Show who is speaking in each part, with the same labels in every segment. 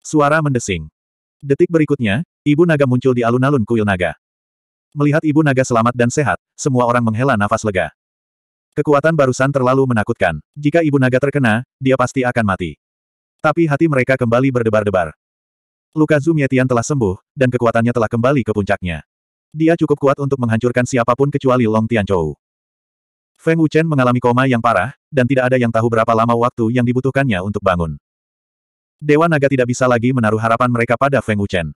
Speaker 1: Suara mendesing. Detik berikutnya, Ibu Naga muncul di alun-alun kuil naga. Melihat Ibu Naga selamat dan sehat, semua orang menghela nafas lega. Kekuatan barusan terlalu menakutkan. Jika Ibu Naga terkena, dia pasti akan mati. Tapi hati mereka kembali berdebar-debar. Luka Zumietian telah sembuh, dan kekuatannya telah kembali ke puncaknya. Dia cukup kuat untuk menghancurkan siapapun kecuali Long Tianchou. Feng Wuchen mengalami koma yang parah, dan tidak ada yang tahu berapa lama waktu yang dibutuhkannya untuk bangun. Dewa Naga tidak bisa lagi menaruh harapan mereka pada Feng Wuchen.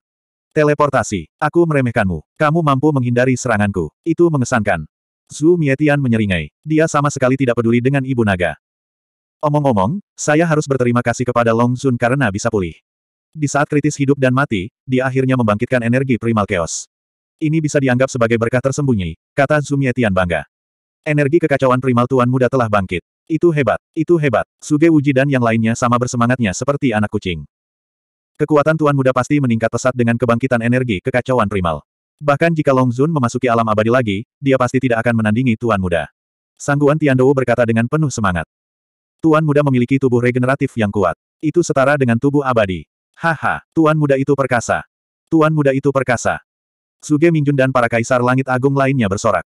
Speaker 1: Teleportasi. Aku meremehkanmu. Kamu mampu menghindari seranganku. Itu mengesankan. Zhu Mietian menyeringai. Dia sama sekali tidak peduli dengan Ibu Naga. Omong-omong, saya harus berterima kasih kepada Long Zun karena bisa pulih. Di saat kritis hidup dan mati, dia akhirnya membangkitkan energi primal chaos. Ini bisa dianggap sebagai berkah tersembunyi, kata Zhu Mietian bangga. Energi kekacauan primal tuan muda telah bangkit. Itu hebat, itu hebat. Suge Wuji dan yang lainnya sama bersemangatnya seperti anak kucing. Kekuatan Tuan Muda pasti meningkat pesat dengan kebangkitan energi kekacauan primal. Bahkan jika Long Zun memasuki alam abadi lagi, dia pasti tidak akan menandingi Tuan Muda. Sangguan Tiandou berkata dengan penuh semangat. Tuan Muda memiliki tubuh regeneratif yang kuat. Itu setara dengan tubuh abadi. Haha, Tuan Muda itu perkasa. Tuan Muda itu perkasa. Suge Mingjun dan para kaisar langit agung lainnya bersorak.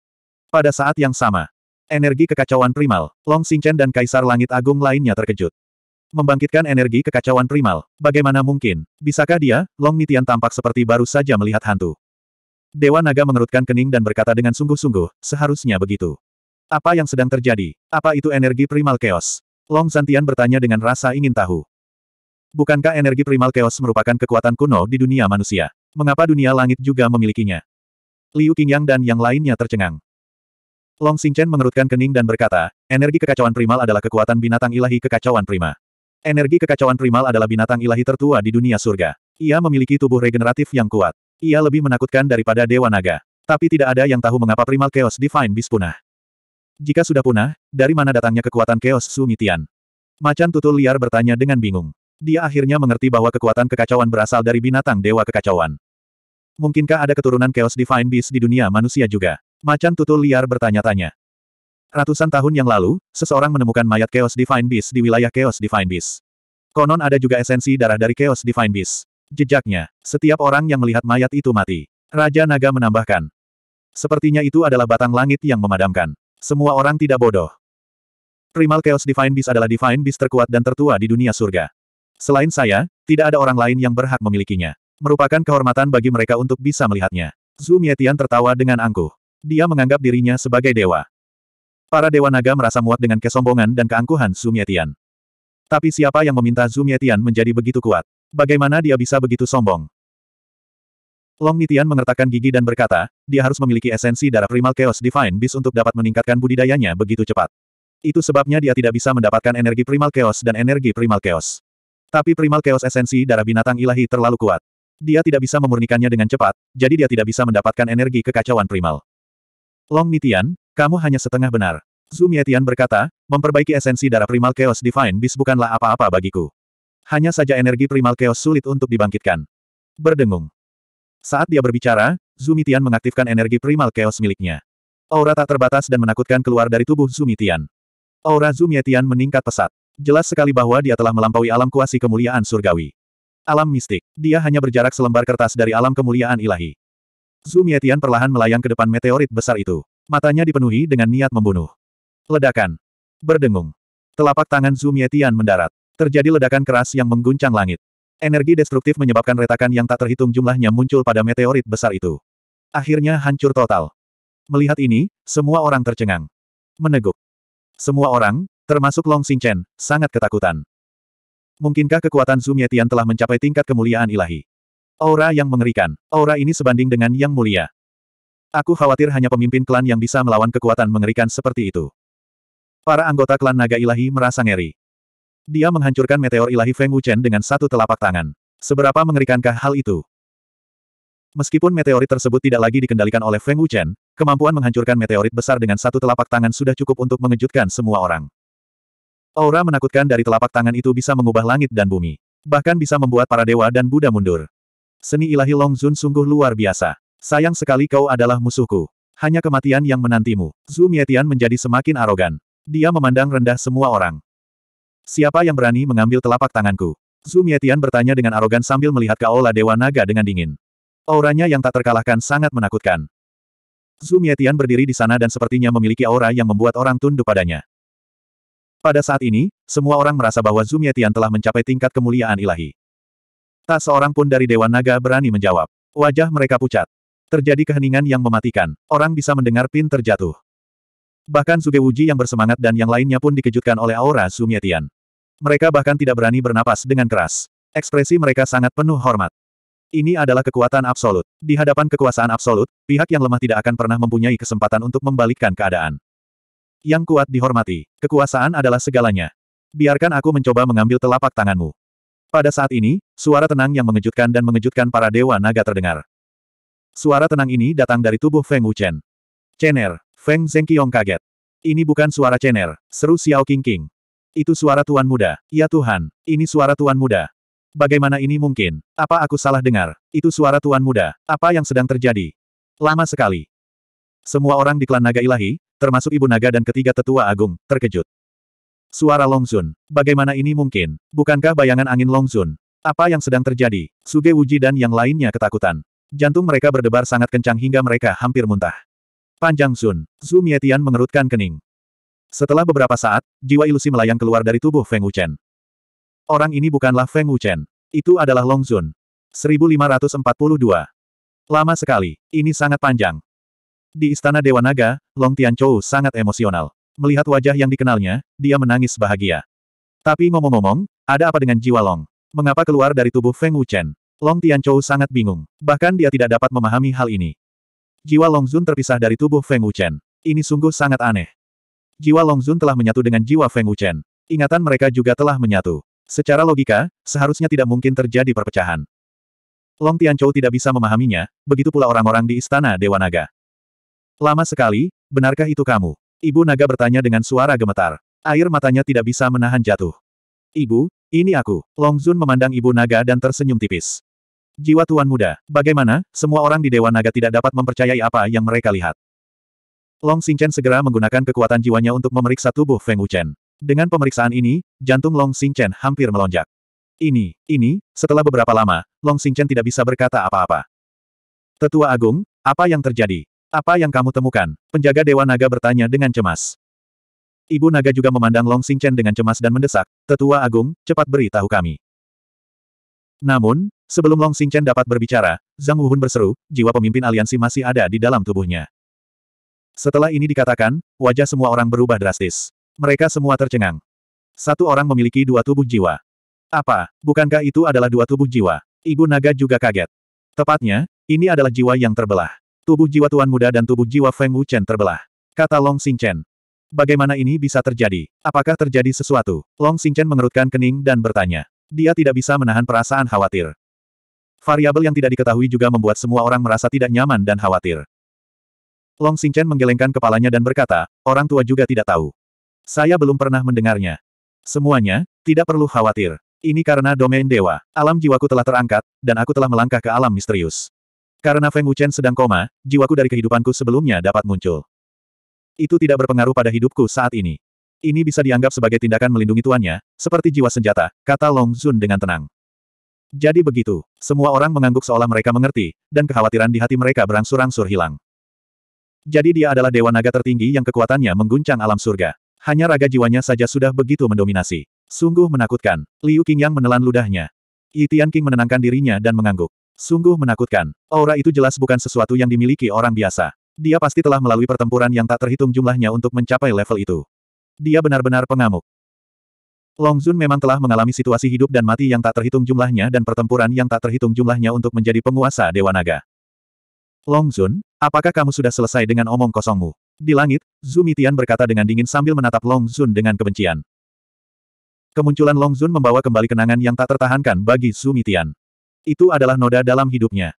Speaker 1: Pada saat yang sama, Energi kekacauan primal, Long Xingchen dan Kaisar Langit Agung lainnya terkejut. Membangkitkan energi kekacauan primal, bagaimana mungkin? Bisakah dia? Long Nitian tampak seperti baru saja melihat hantu. Dewa Naga mengerutkan kening dan berkata dengan sungguh-sungguh, seharusnya begitu. Apa yang sedang terjadi? Apa itu energi primal chaos? Long Santian bertanya dengan rasa ingin tahu. Bukankah energi primal chaos merupakan kekuatan kuno di dunia manusia? Mengapa dunia langit juga memilikinya? Liu Qingyang dan yang lainnya tercengang. Long Xingchen mengerutkan kening dan berkata, energi kekacauan primal adalah kekuatan binatang ilahi kekacauan prima. Energi kekacauan primal adalah binatang ilahi tertua di dunia surga. Ia memiliki tubuh regeneratif yang kuat. Ia lebih menakutkan daripada Dewa Naga. Tapi tidak ada yang tahu mengapa primal chaos divine beast punah. Jika sudah punah, dari mana datangnya kekuatan chaos Sumitian? Macan tutul liar bertanya dengan bingung. Dia akhirnya mengerti bahwa kekuatan kekacauan berasal dari binatang Dewa Kekacauan. Mungkinkah ada keturunan chaos divine beast di dunia manusia juga? Macan tutul liar bertanya-tanya. Ratusan tahun yang lalu, seseorang menemukan mayat Chaos Divine Beast di wilayah Chaos Divine Beast. Konon ada juga esensi darah dari Chaos Divine Beast. Jejaknya, setiap orang yang melihat mayat itu mati. Raja Naga menambahkan. Sepertinya itu adalah batang langit yang memadamkan. Semua orang tidak bodoh. Primal Chaos Divine Beast adalah Divine Beast terkuat dan tertua di dunia surga. Selain saya, tidak ada orang lain yang berhak memilikinya. Merupakan kehormatan bagi mereka untuk bisa melihatnya. Zhu Mietian tertawa dengan angkuh. Dia menganggap dirinya sebagai dewa. Para dewa naga merasa muat dengan kesombongan dan keangkuhan Zumietian. Tapi siapa yang meminta Zumietian menjadi begitu kuat? Bagaimana dia bisa begitu sombong? Long Nitian mengertakkan gigi dan berkata, dia harus memiliki esensi darah primal Chaos Divine Beast untuk dapat meningkatkan budidayanya begitu cepat. Itu sebabnya dia tidak bisa mendapatkan energi primal Chaos dan energi primal Chaos. Tapi primal Chaos esensi darah binatang ilahi terlalu kuat. Dia tidak bisa memurnikannya dengan cepat, jadi dia tidak bisa mendapatkan energi kekacauan primal. Long Mitian, kamu hanya setengah benar. Zhu Mietian berkata, memperbaiki esensi darah primal chaos divine bis bukanlah apa-apa bagiku. Hanya saja energi primal chaos sulit untuk dibangkitkan. Berdengung. Saat dia berbicara, Zhu Mitian mengaktifkan energi primal chaos miliknya. Aura tak terbatas dan menakutkan keluar dari tubuh Zhu Mitian. Aura Zhu Mietian meningkat pesat. Jelas sekali bahwa dia telah melampaui alam kuasi kemuliaan surgawi. Alam mistik. Dia hanya berjarak selembar kertas dari alam kemuliaan ilahi. Zhu Mietian perlahan melayang ke depan meteorit besar itu. Matanya dipenuhi dengan niat membunuh. Ledakan. Berdengung. Telapak tangan Zhu Mietian mendarat. Terjadi ledakan keras yang mengguncang langit. Energi destruktif menyebabkan retakan yang tak terhitung jumlahnya muncul pada meteorit besar itu. Akhirnya hancur total. Melihat ini, semua orang tercengang. Meneguk. Semua orang, termasuk Long Xingchen, sangat ketakutan. Mungkinkah kekuatan Zhu telah mencapai tingkat kemuliaan ilahi? Aura yang mengerikan. Aura ini sebanding dengan yang mulia. Aku khawatir hanya pemimpin klan yang bisa melawan kekuatan mengerikan seperti itu. Para anggota klan naga ilahi merasa ngeri. Dia menghancurkan meteor ilahi Feng Wuchen dengan satu telapak tangan. Seberapa mengerikankah hal itu? Meskipun meteorit tersebut tidak lagi dikendalikan oleh Feng Wuchen, kemampuan menghancurkan meteorit besar dengan satu telapak tangan sudah cukup untuk mengejutkan semua orang. Aura menakutkan dari telapak tangan itu bisa mengubah langit dan bumi. Bahkan bisa membuat para dewa dan Buddha mundur. Seni ilahi Long Zun sungguh luar biasa. Sayang sekali kau adalah musuhku. Hanya kematian yang menantimu. Zhu Mietian menjadi semakin arogan. Dia memandang rendah semua orang. Siapa yang berani mengambil telapak tanganku? Zhu Mietian bertanya dengan arogan sambil melihat Kaola Dewa Naga dengan dingin. Auranya yang tak terkalahkan sangat menakutkan. Zhu Mietian berdiri di sana dan sepertinya memiliki aura yang membuat orang tunduk padanya. Pada saat ini, semua orang merasa bahwa Zhu Mietian telah mencapai tingkat kemuliaan ilahi. Tak seorang pun dari Dewan Naga berani menjawab. Wajah mereka pucat. Terjadi keheningan yang mematikan. Orang bisa mendengar pin terjatuh. Bahkan Sugewuji yang bersemangat dan yang lainnya pun dikejutkan oleh aura Sumietian. Mereka bahkan tidak berani bernapas dengan keras. Ekspresi mereka sangat penuh hormat. Ini adalah kekuatan absolut. Di hadapan kekuasaan absolut, pihak yang lemah tidak akan pernah mempunyai kesempatan untuk membalikkan keadaan. Yang kuat dihormati. Kekuasaan adalah segalanya. Biarkan aku mencoba mengambil telapak tanganmu. Pada saat ini, suara tenang yang mengejutkan dan mengejutkan para dewa naga terdengar. Suara tenang ini datang dari tubuh Feng Wuchen. Chen'er, Feng Zhengqiong kaget. Ini bukan suara Chen'er, seru Xiao King King. Itu suara tuan muda, ya Tuhan, ini suara tuan muda. Bagaimana ini mungkin? Apa aku salah dengar? Itu suara tuan muda, apa yang sedang terjadi? Lama sekali. Semua orang di klan naga ilahi, termasuk ibu naga dan ketiga tetua agung, terkejut. Suara Longzun. Bagaimana ini mungkin? Bukankah bayangan angin Longzun? Apa yang sedang terjadi? Suge Wuji dan yang lainnya ketakutan. Jantung mereka berdebar sangat kencang hingga mereka hampir muntah. Panjang Sun. Zhu Mietian mengerutkan kening. Setelah beberapa saat, jiwa ilusi melayang keluar dari tubuh Feng Wuchen. Orang ini bukanlah Feng Wuchen. Itu adalah Longzun. 1542. Lama sekali. Ini sangat panjang. Di Istana Dewa Naga, Long Tianchou sangat emosional. Melihat wajah yang dikenalnya, dia menangis bahagia. Tapi ngomong-ngomong, ada apa dengan jiwa Long? Mengapa keluar dari tubuh Feng Wuchen? Long Tianchou sangat bingung. Bahkan dia tidak dapat memahami hal ini. Jiwa Long Zun terpisah dari tubuh Feng Wuchen. Ini sungguh sangat aneh. Jiwa Long Zun telah menyatu dengan jiwa Feng Wuchen. Ingatan mereka juga telah menyatu. Secara logika, seharusnya tidak mungkin terjadi perpecahan. Long Tianchou tidak bisa memahaminya, begitu pula orang-orang di Istana Dewa Naga. Lama sekali, benarkah itu kamu? Ibu naga bertanya dengan suara gemetar. Air matanya tidak bisa menahan jatuh. Ibu, ini aku. Long Zun memandang ibu naga dan tersenyum tipis. Jiwa tuan muda, bagaimana, semua orang di Dewa Naga tidak dapat mempercayai apa yang mereka lihat. Long Xingchen segera menggunakan kekuatan jiwanya untuk memeriksa tubuh Feng Wuchen. Dengan pemeriksaan ini, jantung Long Xingchen hampir melonjak. Ini, ini, setelah beberapa lama, Long Xingchen tidak bisa berkata apa-apa. Tetua Agung, apa yang terjadi? Apa yang kamu temukan? Penjaga Dewa Naga bertanya dengan cemas. Ibu Naga juga memandang Long Xingchen dengan cemas dan mendesak, Tetua Agung, cepat beritahu kami. Namun, sebelum Long Xingchen dapat berbicara, Zhang Wuhun berseru, jiwa pemimpin aliansi masih ada di dalam tubuhnya. Setelah ini dikatakan, wajah semua orang berubah drastis. Mereka semua tercengang. Satu orang memiliki dua tubuh jiwa. Apa, bukankah itu adalah dua tubuh jiwa? Ibu Naga juga kaget. Tepatnya, ini adalah jiwa yang terbelah. Tubuh jiwa Tuan Muda dan tubuh jiwa Feng Wuchen terbelah. Kata Long Xingchen. Bagaimana ini bisa terjadi? Apakah terjadi sesuatu? Long Xingchen mengerutkan kening dan bertanya. Dia tidak bisa menahan perasaan khawatir. Variabel yang tidak diketahui juga membuat semua orang merasa tidak nyaman dan khawatir. Long Xingchen menggelengkan kepalanya dan berkata, orang tua juga tidak tahu. Saya belum pernah mendengarnya. Semuanya, tidak perlu khawatir. Ini karena domain dewa. Alam jiwaku telah terangkat, dan aku telah melangkah ke alam misterius. Karena Feng Wuchen sedang koma, jiwaku dari kehidupanku sebelumnya dapat muncul. Itu tidak berpengaruh pada hidupku saat ini. Ini bisa dianggap sebagai tindakan melindungi tuannya, seperti jiwa senjata, kata Long Zun dengan tenang. Jadi begitu, semua orang mengangguk seolah mereka mengerti, dan kekhawatiran di hati mereka berangsur-angsur hilang. Jadi dia adalah dewa naga tertinggi yang kekuatannya mengguncang alam surga. Hanya raga jiwanya saja sudah begitu mendominasi. Sungguh menakutkan. Liu Qingyang menelan ludahnya. Yi Tian King menenangkan dirinya dan mengangguk. Sungguh menakutkan. Aura itu jelas bukan sesuatu yang dimiliki orang biasa. Dia pasti telah melalui pertempuran yang tak terhitung jumlahnya untuk mencapai level itu. Dia benar-benar pengamuk. Long Zun memang telah mengalami situasi hidup dan mati yang tak terhitung jumlahnya dan pertempuran yang tak terhitung jumlahnya untuk menjadi penguasa Dewa Naga. Zun, apakah kamu sudah selesai dengan omong kosongmu? Di langit, Zumitian berkata dengan dingin sambil menatap Long Zun dengan kebencian. Kemunculan Long Zun membawa kembali kenangan yang tak tertahankan bagi Zumitian. Itu adalah noda dalam hidupnya.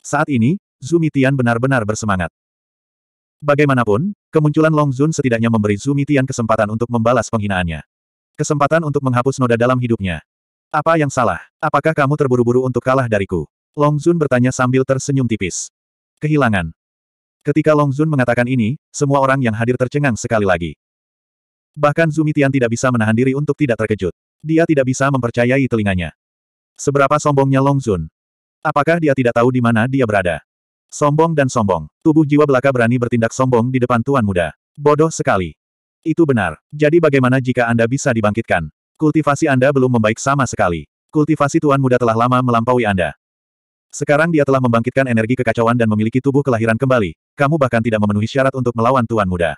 Speaker 1: Saat ini, Zumitian benar-benar bersemangat. Bagaimanapun, kemunculan Longzun setidaknya memberi Zumitian kesempatan untuk membalas penghinaannya. Kesempatan untuk menghapus noda dalam hidupnya. Apa yang salah? Apakah kamu terburu-buru untuk kalah dariku? Longzun bertanya sambil tersenyum tipis. Kehilangan. Ketika Longzun mengatakan ini, semua orang yang hadir tercengang sekali lagi. Bahkan Zumitian tidak bisa menahan diri untuk tidak terkejut. Dia tidak bisa mempercayai telinganya. Seberapa sombongnya Long Zun? Apakah dia tidak tahu di mana dia berada? Sombong dan sombong. Tubuh jiwa belaka berani bertindak sombong di depan tuan muda. Bodoh sekali. Itu benar. Jadi bagaimana jika Anda bisa dibangkitkan? Kultivasi Anda belum membaik sama sekali. Kultivasi tuan muda telah lama melampaui Anda. Sekarang dia telah membangkitkan energi kekacauan dan memiliki tubuh kelahiran kembali. Kamu bahkan tidak memenuhi syarat untuk melawan tuan muda.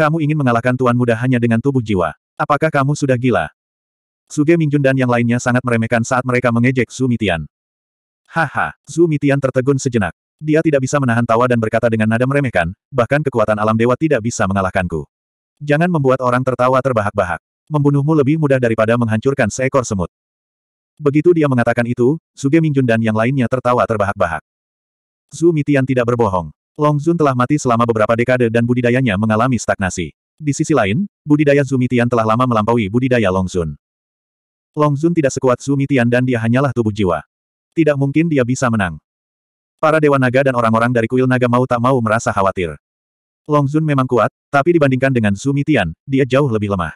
Speaker 1: Kamu ingin mengalahkan tuan muda hanya dengan tubuh jiwa. Apakah kamu sudah gila? Suge Mingjun dan yang lainnya sangat meremehkan saat mereka mengejek Zhu Mitian. Haha, Zhu Mitian tertegun sejenak. Dia tidak bisa menahan tawa dan berkata dengan nada meremehkan, bahkan kekuatan alam dewa tidak bisa mengalahkanku. Jangan membuat orang tertawa terbahak-bahak. Membunuhmu lebih mudah daripada menghancurkan seekor semut. Begitu dia mengatakan itu, Suge Mingjun dan yang lainnya tertawa terbahak-bahak. Zhu Mitian tidak berbohong. Long Zun telah mati selama beberapa dekade dan budidayanya mengalami stagnasi. Di sisi lain, budidaya Mitian telah lama melampaui budidaya Long Zun. Long Zun tidak sekuat Zhu Mitian dan dia hanyalah tubuh jiwa. Tidak mungkin dia bisa menang. Para dewa naga dan orang-orang dari kuil naga mau tak mau merasa khawatir. Long Zun memang kuat, tapi dibandingkan dengan Zhu Mitian, dia jauh lebih lemah.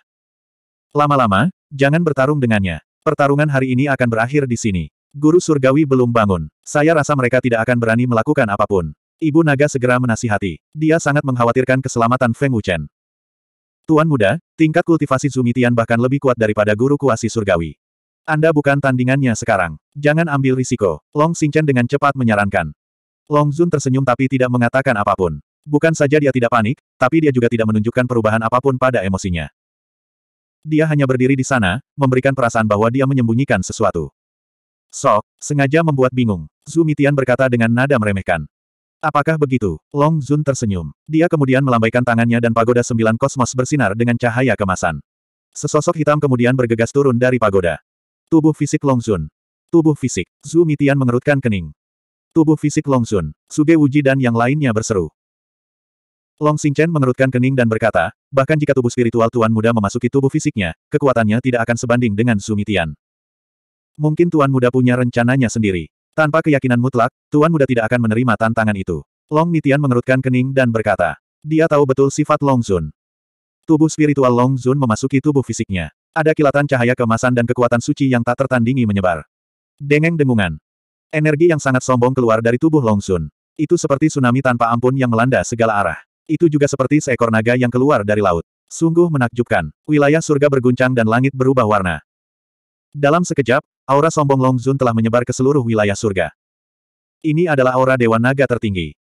Speaker 1: Lama-lama, jangan bertarung dengannya. Pertarungan hari ini akan berakhir di sini. Guru Surgawi belum bangun. Saya rasa mereka tidak akan berani melakukan apapun. Ibu naga segera menasihati. Dia sangat mengkhawatirkan keselamatan Feng Wuchen. Tuan muda, tingkat kultivasi Zumitian bahkan lebih kuat daripada guru kuasi surgawi. Anda bukan tandingannya sekarang. Jangan ambil risiko. Long Xingchen dengan cepat menyarankan. Long Zun tersenyum tapi tidak mengatakan apapun. Bukan saja dia tidak panik, tapi dia juga tidak menunjukkan perubahan apapun pada emosinya. Dia hanya berdiri di sana, memberikan perasaan bahwa dia menyembunyikan sesuatu. Sok, sengaja membuat bingung. Zumitian berkata dengan nada meremehkan. Apakah begitu? Long Zun tersenyum. Dia kemudian melambaikan tangannya dan pagoda sembilan kosmos bersinar dengan cahaya kemasan. Sesosok hitam kemudian bergegas turun dari pagoda. Tubuh fisik Long Zun. Tubuh fisik. Zhu Mitian mengerutkan kening. Tubuh fisik Long Zun. Suge Wuji dan yang lainnya berseru. Long Xingchen mengerutkan kening dan berkata, bahkan jika tubuh spiritual Tuan Muda memasuki tubuh fisiknya, kekuatannya tidak akan sebanding dengan Zhu Mitian. Mungkin Tuan Muda punya rencananya sendiri. Tanpa keyakinan mutlak, Tuan Muda tidak akan menerima tantangan itu. Long Nitian mengerutkan kening dan berkata, dia tahu betul sifat Long Zun. Tubuh spiritual Long Zun memasuki tubuh fisiknya. Ada kilatan cahaya kemasan dan kekuatan suci yang tak tertandingi menyebar. Dengeng dengungan. Energi yang sangat sombong keluar dari tubuh Long Zun. Itu seperti tsunami tanpa ampun yang melanda segala arah. Itu juga seperti seekor naga yang keluar dari laut. Sungguh menakjubkan. Wilayah surga berguncang dan langit berubah warna. Dalam sekejap, Aura sombong Long Zun telah menyebar ke seluruh wilayah surga. Ini adalah aura Dewa Naga tertinggi.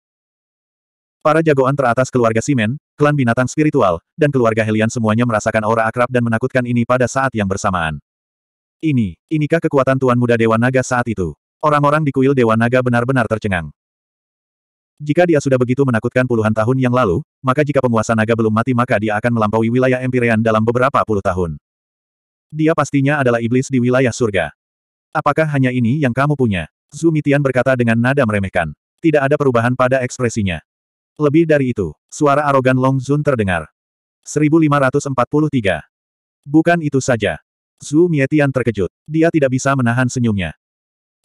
Speaker 1: Para jagoan teratas keluarga Simen, klan binatang spiritual, dan keluarga Helian semuanya merasakan aura akrab dan menakutkan ini pada saat yang bersamaan. Ini, inikah kekuatan Tuan Muda Dewa Naga saat itu? Orang-orang di kuil Dewa Naga benar-benar tercengang. Jika dia sudah begitu menakutkan puluhan tahun yang lalu, maka jika penguasa naga belum mati maka dia akan melampaui wilayah Empyrean dalam beberapa puluh tahun. Dia pastinya adalah iblis di wilayah surga. Apakah hanya ini yang kamu punya? Zumitian berkata dengan nada meremehkan. Tidak ada perubahan pada ekspresinya. Lebih dari itu, suara arogan Long Zun terdengar. 1543. Bukan itu saja. Zhu Mietian terkejut. Dia tidak bisa menahan senyumnya.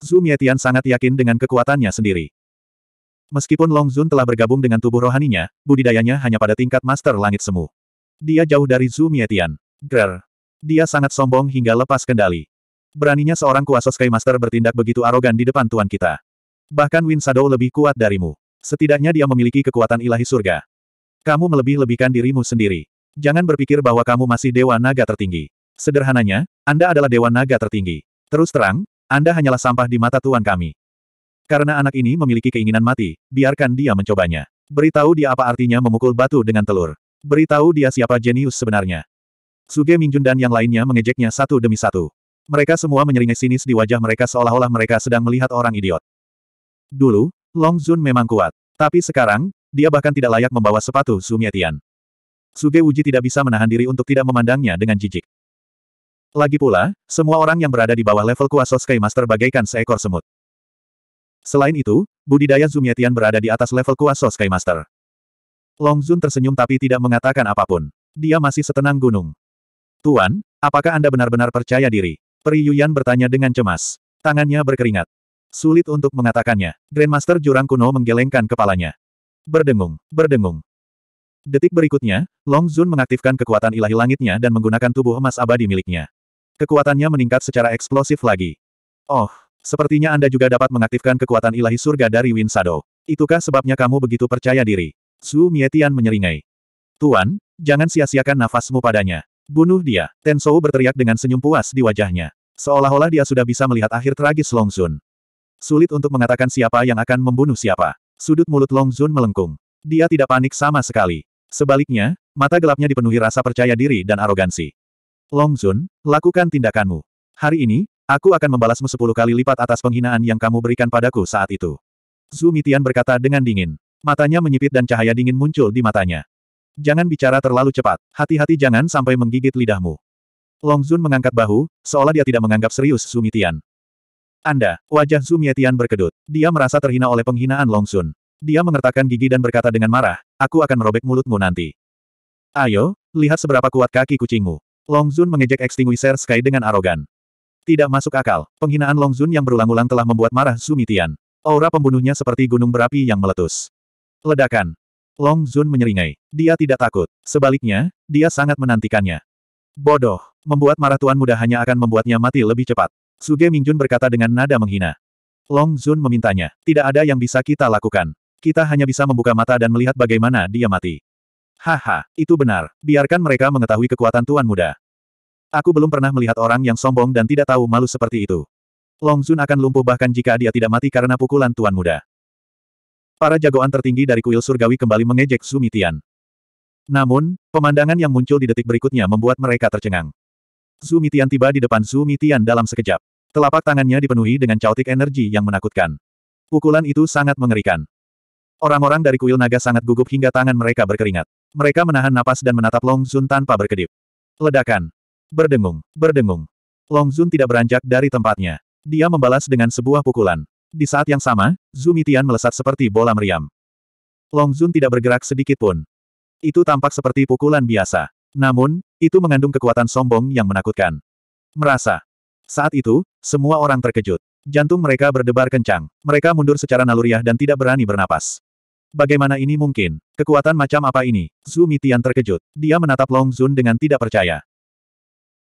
Speaker 1: Zhu Mietian sangat yakin dengan kekuatannya sendiri. Meskipun Long Zun telah bergabung dengan tubuh rohaninya, budidayanya hanya pada tingkat master langit semu. Dia jauh dari Zhu Mietian. Grr. Dia sangat sombong hingga lepas kendali. Beraninya seorang kuasa Sky Master bertindak begitu arogan di depan tuan kita. Bahkan Win Shadow lebih kuat darimu. Setidaknya dia memiliki kekuatan ilahi surga. Kamu melebih-lebihkan dirimu sendiri. Jangan berpikir bahwa kamu masih dewa naga tertinggi. Sederhananya, Anda adalah dewa naga tertinggi. Terus terang, Anda hanyalah sampah di mata tuan kami. Karena anak ini memiliki keinginan mati, biarkan dia mencobanya. Beritahu dia apa artinya memukul batu dengan telur. Beritahu dia siapa jenius sebenarnya. Suge Mingjun dan yang lainnya mengejeknya satu demi satu. Mereka semua menyeringai sinis di wajah mereka seolah-olah mereka sedang melihat orang idiot. Dulu, Long Zun memang kuat. Tapi sekarang, dia bahkan tidak layak membawa sepatu Su Mietian. Suge Wuji tidak bisa menahan diri untuk tidak memandangnya dengan jijik. Lagi pula, semua orang yang berada di bawah level kuasa Sky Master bagaikan seekor semut. Selain itu, budidaya Zumietian berada di atas level kuasa Sky Master. Long Zun tersenyum tapi tidak mengatakan apapun. Dia masih setenang gunung. Tuan, apakah Anda benar-benar percaya diri? Peri Periyuyan bertanya dengan cemas. Tangannya berkeringat. Sulit untuk mengatakannya. Grandmaster Jurang Kuno menggelengkan kepalanya. Berdengung, berdengung. Detik berikutnya, Long Zun mengaktifkan kekuatan ilahi langitnya dan menggunakan tubuh emas abadi miliknya. Kekuatannya meningkat secara eksplosif lagi. Oh, sepertinya Anda juga dapat mengaktifkan kekuatan ilahi surga dari Win Sado. Itukah sebabnya kamu begitu percaya diri? Su Mietian menyeringai. Tuan, jangan sia-siakan nafasmu padanya. Bunuh dia, Tensou berteriak dengan senyum puas di wajahnya. Seolah-olah dia sudah bisa melihat akhir tragis Long Zun. Sulit untuk mengatakan siapa yang akan membunuh siapa. Sudut mulut Long Zun melengkung. Dia tidak panik sama sekali. Sebaliknya, mata gelapnya dipenuhi rasa percaya diri dan arogansi. Long Zun, lakukan tindakanmu. Hari ini, aku akan membalasmu sepuluh kali lipat atas penghinaan yang kamu berikan padaku saat itu. Zhu Mitian berkata dengan dingin. Matanya menyipit dan cahaya dingin muncul di matanya. Jangan bicara terlalu cepat. Hati-hati jangan sampai menggigit lidahmu. Long Zun mengangkat bahu, seolah dia tidak menganggap serius Sumitian. Anda, wajah Sumitian berkedut. Dia merasa terhina oleh penghinaan Long Zun. Dia mengertakkan gigi dan berkata dengan marah, aku akan merobek mulutmu nanti. Ayo, lihat seberapa kuat kaki kucingmu. Long Zun mengejek Extinguisher Sky dengan arogan. Tidak masuk akal, penghinaan Long Zun yang berulang-ulang telah membuat marah Sumitian. Aura pembunuhnya seperti gunung berapi yang meletus. Ledakan, Long Zun menyeringai. Dia tidak takut. Sebaliknya, dia sangat menantikannya. Bodoh. Membuat marah Tuan Muda hanya akan membuatnya mati lebih cepat. Suge Mingjun berkata dengan nada menghina. Long Zun memintanya. Tidak ada yang bisa kita lakukan. Kita hanya bisa membuka mata dan melihat bagaimana dia mati. Haha, itu benar. Biarkan mereka mengetahui kekuatan Tuan Muda. Aku belum pernah melihat orang yang sombong dan tidak tahu malu seperti itu. Long Zun akan lumpuh bahkan jika dia tidak mati karena pukulan Tuan Muda. Para jagoan tertinggi dari kuil surgawi kembali mengejek Zumitian. Namun, pemandangan yang muncul di detik berikutnya membuat mereka tercengang. Zumitian tiba di depan Zumitian dalam sekejap. Telapak tangannya dipenuhi dengan caotik energi yang menakutkan. Pukulan itu sangat mengerikan. Orang-orang dari kuil naga sangat gugup hingga tangan mereka berkeringat. Mereka menahan napas dan menatap Long Zun tanpa berkedip. Ledakan. Berdengung, berdengung. Long Zun tidak beranjak dari tempatnya. Dia membalas dengan sebuah pukulan. Di saat yang sama, Zumitian melesat seperti bola meriam. Long Zun tidak bergerak sedikit pun. Itu tampak seperti pukulan biasa. Namun, itu mengandung kekuatan sombong yang menakutkan. Merasa. Saat itu, semua orang terkejut. Jantung mereka berdebar kencang. Mereka mundur secara naluriah dan tidak berani bernapas. Bagaimana ini mungkin? Kekuatan macam apa ini? Zumitian terkejut. Dia menatap Long Zun dengan tidak percaya.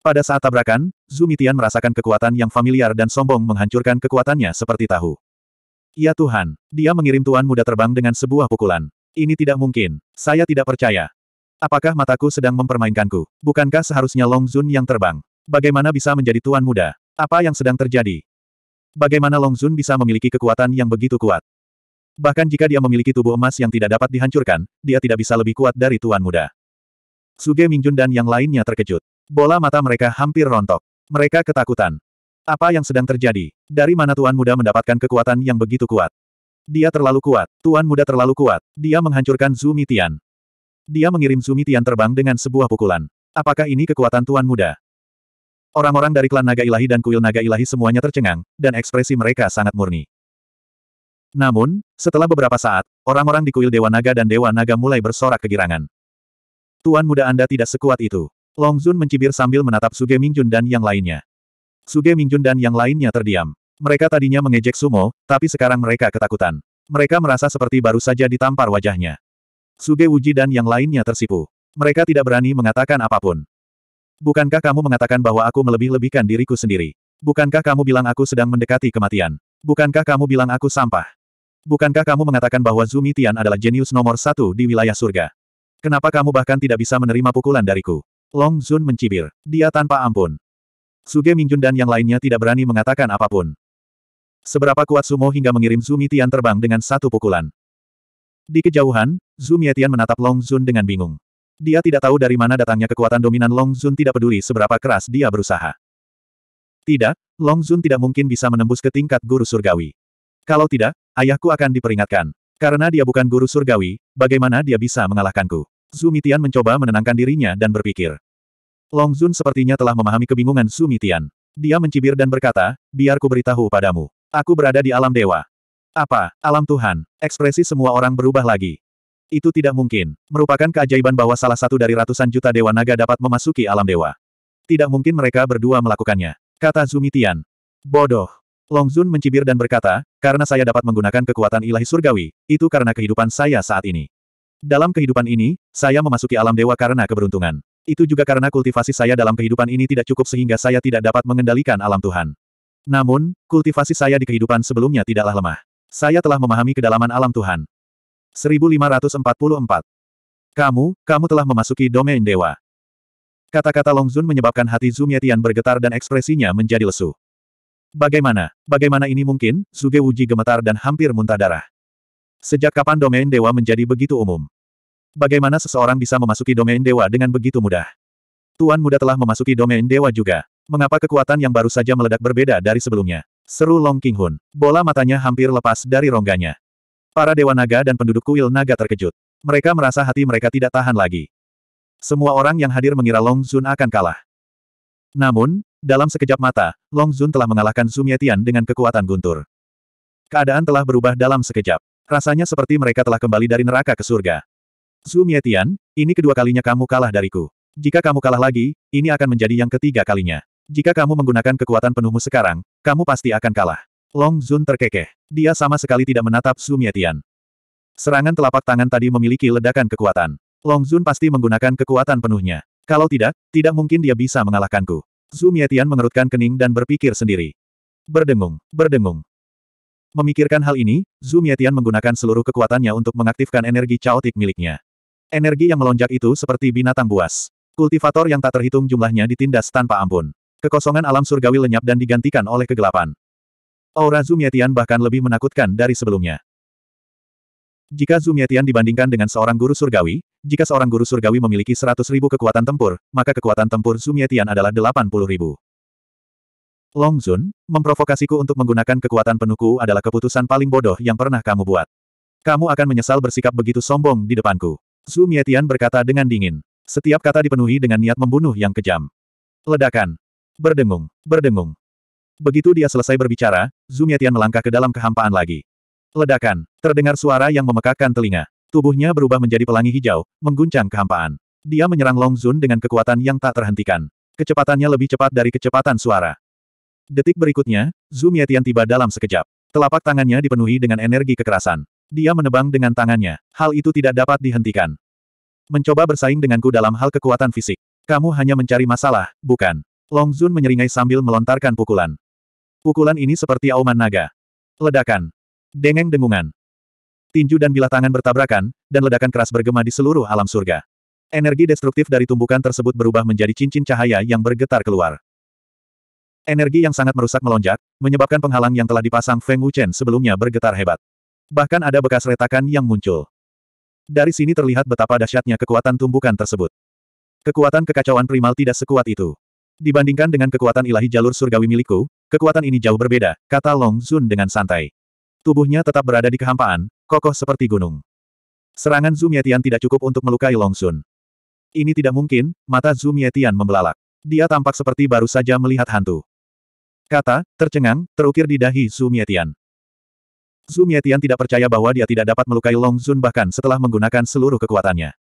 Speaker 1: Pada saat tabrakan, Zumitian merasakan kekuatan yang familiar dan sombong menghancurkan kekuatannya seperti tahu. Ya Tuhan, dia mengirim Tuan muda terbang dengan sebuah pukulan. Ini tidak mungkin, saya tidak percaya. Apakah mataku sedang mempermainkanku? Bukankah seharusnya Long Zun yang terbang? Bagaimana bisa menjadi Tuan muda? Apa yang sedang terjadi? Bagaimana Long Zun bisa memiliki kekuatan yang begitu kuat? Bahkan jika dia memiliki tubuh emas yang tidak dapat dihancurkan, dia tidak bisa lebih kuat dari Tuan Muda. Suge Mingjun dan yang lainnya terkejut. Bola mata mereka hampir rontok. Mereka ketakutan. Apa yang sedang terjadi? Dari mana Tuan Muda mendapatkan kekuatan yang begitu kuat? Dia terlalu kuat. Tuan Muda terlalu kuat. Dia menghancurkan Zumi Dia mengirim Zumi terbang dengan sebuah pukulan. Apakah ini kekuatan Tuan Muda? Orang-orang dari klan Naga Ilahi dan kuil Naga Ilahi semuanya tercengang, dan ekspresi mereka sangat murni. Namun, setelah beberapa saat, orang-orang di kuil Dewa Naga dan Dewa Naga mulai bersorak kegirangan. Tuan Muda Anda tidak sekuat itu. Long Zun mencibir sambil menatap Suge Mingjun dan yang lainnya. Suge Mingjun dan yang lainnya terdiam. Mereka tadinya mengejek Sumo, tapi sekarang mereka ketakutan. Mereka merasa seperti baru saja ditampar wajahnya. Suge Wuji dan yang lainnya tersipu. Mereka tidak berani mengatakan apapun. Bukankah kamu mengatakan bahwa aku melebih-lebihkan diriku sendiri? Bukankah kamu bilang aku sedang mendekati kematian? Bukankah kamu bilang aku sampah? Bukankah kamu mengatakan bahwa Zumi Tian adalah jenius nomor satu di wilayah surga? Kenapa kamu bahkan tidak bisa menerima pukulan dariku? Long Zun mencibir. Dia tanpa ampun. Suge Mingjun dan yang lainnya tidak berani mengatakan apapun. Seberapa kuat Sumo hingga mengirim Zumi Tian terbang dengan satu pukulan. Di kejauhan, Zumi Tian menatap Long Zun dengan bingung. Dia tidak tahu dari mana datangnya kekuatan dominan Long Zun tidak peduli seberapa keras dia berusaha. Tidak, Long Zun tidak mungkin bisa menembus ke tingkat guru surgawi. Kalau tidak, ayahku akan diperingatkan. Karena dia bukan guru surgawi, bagaimana dia bisa mengalahkanku? Zumitian mencoba menenangkan dirinya dan berpikir. Long Zun sepertinya telah memahami kebingungan Zumitian. Dia mencibir dan berkata, biar ku beritahu padamu. Aku berada di alam dewa. Apa, alam Tuhan? Ekspresi semua orang berubah lagi. Itu tidak mungkin. Merupakan keajaiban bahwa salah satu dari ratusan juta dewa naga dapat memasuki alam dewa. Tidak mungkin mereka berdua melakukannya. Kata Zumitian. Bodoh. Long Zun mencibir dan berkata, karena saya dapat menggunakan kekuatan ilahi surgawi, itu karena kehidupan saya saat ini. Dalam kehidupan ini, saya memasuki alam dewa karena keberuntungan. Itu juga karena kultivasi saya dalam kehidupan ini tidak cukup sehingga saya tidak dapat mengendalikan alam Tuhan. Namun, kultivasi saya di kehidupan sebelumnya tidaklah lemah. Saya telah memahami kedalaman alam Tuhan. 1544. Kamu, kamu telah memasuki domain dewa. Kata-kata Longzun menyebabkan hati Zhu bergetar dan ekspresinya menjadi lesu. Bagaimana, bagaimana ini mungkin? Suge Wuji gemetar dan hampir muntah darah. Sejak kapan domain dewa menjadi begitu umum? Bagaimana seseorang bisa memasuki domain dewa dengan begitu mudah? Tuan muda telah memasuki domain dewa juga. Mengapa kekuatan yang baru saja meledak berbeda dari sebelumnya? Seru Long King Hun. Bola matanya hampir lepas dari rongganya. Para dewa naga dan penduduk kuil naga terkejut. Mereka merasa hati mereka tidak tahan lagi. Semua orang yang hadir mengira Long Zun akan kalah. Namun, dalam sekejap mata, Long Zun telah mengalahkan Sumyetian dengan kekuatan guntur. Keadaan telah berubah dalam sekejap. Rasanya seperti mereka telah kembali dari neraka ke surga. Zhu Mietian, ini kedua kalinya kamu kalah dariku. Jika kamu kalah lagi, ini akan menjadi yang ketiga kalinya. Jika kamu menggunakan kekuatan penuhmu sekarang, kamu pasti akan kalah. Long Zun terkekeh. Dia sama sekali tidak menatap Zhu Mietian. Serangan telapak tangan tadi memiliki ledakan kekuatan. Long Zun pasti menggunakan kekuatan penuhnya. Kalau tidak, tidak mungkin dia bisa mengalahkanku. Zhu Mietian mengerutkan kening dan berpikir sendiri. Berdengung, berdengung. Memikirkan hal ini, Zhu Mietian menggunakan seluruh kekuatannya untuk mengaktifkan energi caotik miliknya. Energi yang melonjak itu seperti binatang buas. Kultivator yang tak terhitung jumlahnya ditindas tanpa ampun. Kekosongan alam surgawi lenyap dan digantikan oleh kegelapan. Aura Mietian bahkan lebih menakutkan dari sebelumnya. Jika Mietian dibandingkan dengan seorang guru surgawi, jika seorang guru surgawi memiliki 100.000 kekuatan tempur, maka kekuatan tempur Mietian adalah 80.000. Long Zun, memprovokasiku untuk menggunakan kekuatan penuhku adalah keputusan paling bodoh yang pernah kamu buat. Kamu akan menyesal bersikap begitu sombong di depanku. Zhu Mietian berkata dengan dingin. Setiap kata dipenuhi dengan niat membunuh yang kejam. Ledakan. Berdengung. Berdengung. Begitu dia selesai berbicara, Zhu Mietian melangkah ke dalam kehampaan lagi. Ledakan. Terdengar suara yang memekakkan telinga. Tubuhnya berubah menjadi pelangi hijau, mengguncang kehampaan. Dia menyerang Long Zun dengan kekuatan yang tak terhentikan. Kecepatannya lebih cepat dari kecepatan suara. Detik berikutnya, Zhu Mietian tiba dalam sekejap. Telapak tangannya dipenuhi dengan energi kekerasan. Dia menebang dengan tangannya. Hal itu tidak dapat dihentikan. Mencoba bersaing denganku dalam hal kekuatan fisik. Kamu hanya mencari masalah, bukan? Long Zun menyeringai sambil melontarkan pukulan. Pukulan ini seperti auman naga. Ledakan. Dengeng dengungan. Tinju dan bilah tangan bertabrakan, dan ledakan keras bergema di seluruh alam surga. Energi destruktif dari tumbukan tersebut berubah menjadi cincin cahaya yang bergetar keluar. Energi yang sangat merusak melonjak, menyebabkan penghalang yang telah dipasang Feng Wuchen sebelumnya bergetar hebat. Bahkan ada bekas retakan yang muncul. Dari sini terlihat betapa dahsyatnya kekuatan tumbukan tersebut. Kekuatan kekacauan primal tidak sekuat itu. Dibandingkan dengan kekuatan ilahi jalur surgawi milikku, kekuatan ini jauh berbeda, kata Long Zun dengan santai. Tubuhnya tetap berada di kehampaan, kokoh seperti gunung. Serangan Zhu Mietian tidak cukup untuk melukai Long Zun. Ini tidak mungkin, mata Zhu Mietian membelalak. Dia tampak seperti baru saja melihat hantu. Kata, tercengang, terukir di dahi Zhu Mietian. Zhu Mietian tidak percaya bahwa dia tidak dapat melukai Long Zun bahkan setelah menggunakan seluruh kekuatannya.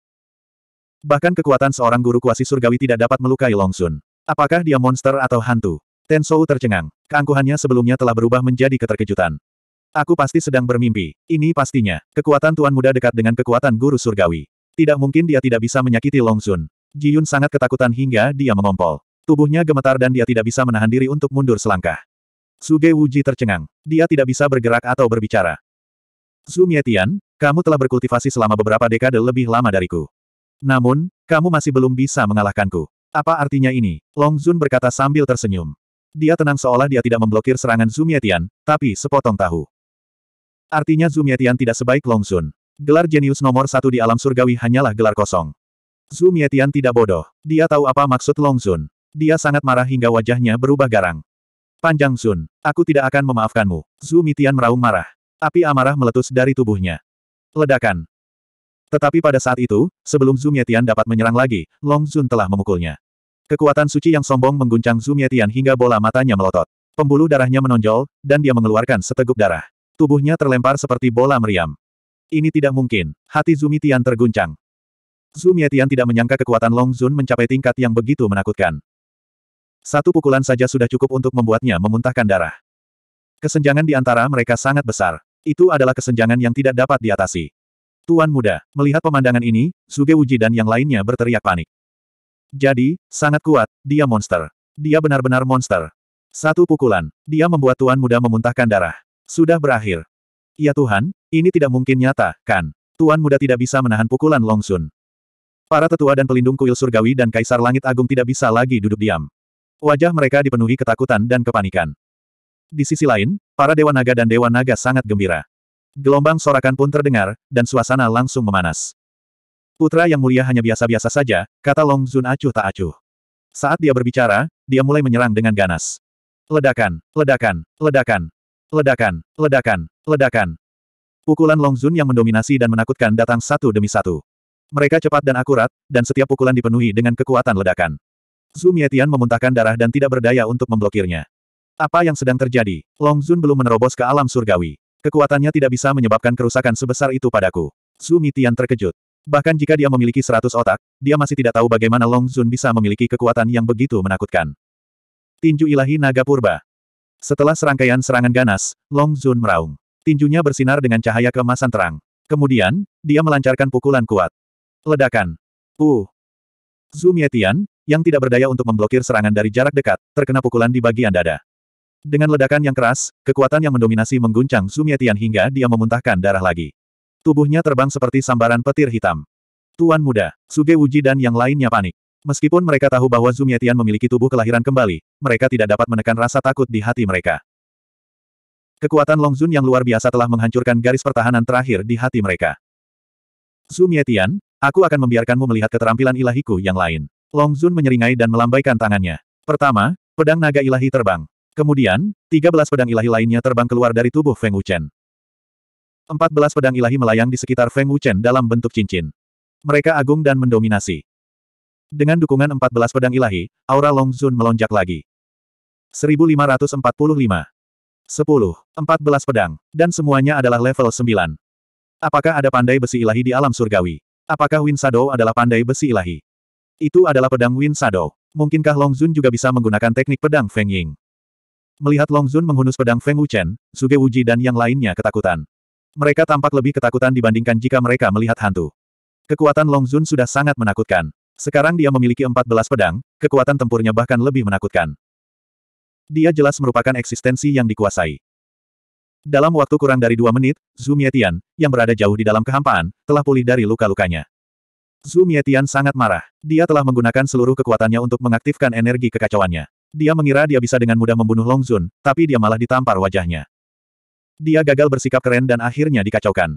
Speaker 1: Bahkan kekuatan seorang guru kuasi surgawi tidak dapat melukai Long Zun. Apakah dia monster atau hantu? Tensou tercengang. Keangkuhannya sebelumnya telah berubah menjadi keterkejutan. Aku pasti sedang bermimpi. Ini pastinya. Kekuatan tuan muda dekat dengan kekuatan guru surgawi. Tidak mungkin dia tidak bisa menyakiti Long Zun. Ji Yun sangat ketakutan hingga dia mengompol. Tubuhnya gemetar dan dia tidak bisa menahan diri untuk mundur selangkah. Suge Wuji tercengang. Dia tidak bisa bergerak atau berbicara. Su Mietian, kamu telah berkultivasi selama beberapa dekade lebih lama dariku. Namun, kamu masih belum bisa mengalahkanku. Apa artinya ini? Long Zun berkata sambil tersenyum. Dia tenang seolah dia tidak memblokir serangan Zumietian, tapi sepotong tahu. Artinya Zumietian tidak sebaik Long Zun. Gelar jenius nomor satu di alam surgawi hanyalah gelar kosong. Zumietian tidak bodoh. Dia tahu apa maksud Long Zun. Dia sangat marah hingga wajahnya berubah garang. Panjang Sun, aku tidak akan memaafkanmu. Zhu Mitian meraung marah. Api amarah meletus dari tubuhnya. Ledakan. Tetapi pada saat itu, sebelum Zhu Mietian dapat menyerang lagi, Long Zun telah memukulnya. Kekuatan suci yang sombong mengguncang Zhu Mietian hingga bola matanya melotot. Pembuluh darahnya menonjol, dan dia mengeluarkan seteguk darah. Tubuhnya terlempar seperti bola meriam. Ini tidak mungkin. Hati Zhu Mietian terguncang. Zhu Mietian tidak menyangka kekuatan Long Zun mencapai tingkat yang begitu menakutkan. Satu pukulan saja sudah cukup untuk membuatnya memuntahkan darah. Kesenjangan di antara mereka sangat besar. Itu adalah kesenjangan yang tidak dapat diatasi. Tuan muda, melihat pemandangan ini, Suge Uji dan yang lainnya berteriak panik. Jadi, sangat kuat, dia monster. Dia benar-benar monster. Satu pukulan, dia membuat tuan muda memuntahkan darah. Sudah berakhir. Ya Tuhan, ini tidak mungkin nyata, kan? Tuan muda tidak bisa menahan pukulan Longsun. Para tetua dan pelindung kuil surgawi dan kaisar langit agung tidak bisa lagi duduk diam. Wajah mereka dipenuhi ketakutan dan kepanikan. Di sisi lain, para Dewa Naga dan Dewa Naga sangat gembira. Gelombang sorakan pun terdengar, dan suasana langsung memanas. Putra yang mulia hanya biasa-biasa saja, kata Long Zun acuh tak acuh. Saat dia berbicara, dia mulai menyerang dengan ganas. Ledakan, ledakan, ledakan, ledakan, ledakan, ledakan. Pukulan Long Zun yang mendominasi dan menakutkan datang satu demi satu. Mereka cepat dan akurat, dan setiap pukulan dipenuhi dengan kekuatan ledakan. Zhu Mietian memuntahkan darah dan tidak berdaya untuk memblokirnya. Apa yang sedang terjadi? Long Zun belum menerobos ke alam surgawi. Kekuatannya tidak bisa menyebabkan kerusakan sebesar itu padaku. Zhu Mietian terkejut. Bahkan jika dia memiliki seratus otak, dia masih tidak tahu bagaimana Long Zun bisa memiliki kekuatan yang begitu menakutkan. Tinju ilahi naga purba. Setelah serangkaian serangan ganas, Long Zun meraung. Tinjunya bersinar dengan cahaya kemasan terang. Kemudian, dia melancarkan pukulan kuat. Ledakan. Uh. Zumietian. Mietian, yang tidak berdaya untuk memblokir serangan dari jarak dekat, terkena pukulan di bagian dada. Dengan ledakan yang keras, kekuatan yang mendominasi mengguncang Sumietian hingga dia memuntahkan darah lagi. Tubuhnya terbang seperti sambaran petir hitam. Tuan muda, Suge Wuji dan yang lainnya panik. Meskipun mereka tahu bahwa Zumietian memiliki tubuh kelahiran kembali, mereka tidak dapat menekan rasa takut di hati mereka. Kekuatan Longzun yang luar biasa telah menghancurkan garis pertahanan terakhir di hati mereka. Zumietian, aku akan membiarkanmu melihat keterampilan ilahiku yang lain. Long Zun menyeringai dan melambaikan tangannya. Pertama, pedang naga ilahi terbang. Kemudian, 13 pedang ilahi lainnya terbang keluar dari tubuh Feng Wuchen. 14 pedang ilahi melayang di sekitar Feng Wuchen dalam bentuk cincin. Mereka agung dan mendominasi. Dengan dukungan 14 pedang ilahi, aura Long Zun melonjak lagi. 1545. 10. 14 pedang, dan semuanya adalah level 9. Apakah ada pandai besi ilahi di alam surgawi? Apakah Win Shadow adalah pandai besi ilahi? Itu adalah pedang Win Shadow. Mungkinkah Long Zun juga bisa menggunakan teknik pedang Feng Ying? Melihat Long Zun menghunus pedang Feng Wuchen, Suge Wuji dan yang lainnya ketakutan. Mereka tampak lebih ketakutan dibandingkan jika mereka melihat hantu. Kekuatan Long Zun sudah sangat menakutkan. Sekarang dia memiliki 14 pedang, kekuatan tempurnya bahkan lebih menakutkan. Dia jelas merupakan eksistensi yang dikuasai. Dalam waktu kurang dari dua menit, Zhu Mietian, yang berada jauh di dalam kehampaan, telah pulih dari luka-lukanya. Zhu Mietian sangat marah. Dia telah menggunakan seluruh kekuatannya untuk mengaktifkan energi kekacauannya. Dia mengira dia bisa dengan mudah membunuh Long Zun, tapi dia malah ditampar wajahnya. Dia gagal bersikap keren dan akhirnya dikacaukan.